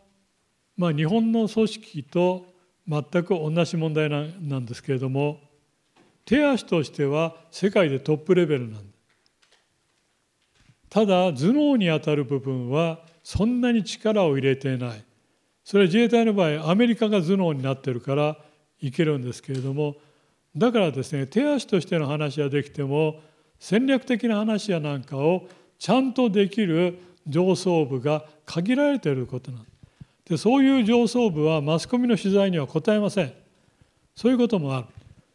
まあ、日本の組織と全く同じ問題なんですけれども手足としては世界でトップレベルなんただ頭脳にあたる部分はそんなに力を入れていないそれは自衛隊の場合アメリカが頭脳になってるから生きるんですけれどもだからですね手足としての話はできても戦略的な話やなんかをちゃんとできる上層部が限られていることなんでそういう上層部はマスコミの取材には応えませんそういうこともある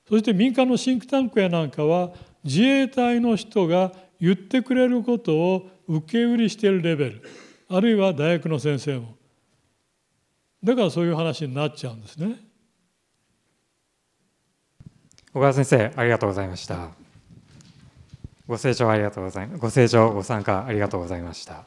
そして民間のシンクタンクやなんかは自衛隊の人が言ってくれることを受け売りしているレベルあるいは大学の先生もだからそういう話になっちゃうんですね。小川先生、ありがとうございました。ご清聴ありがとうございご清聴ご参加ありがとうございました。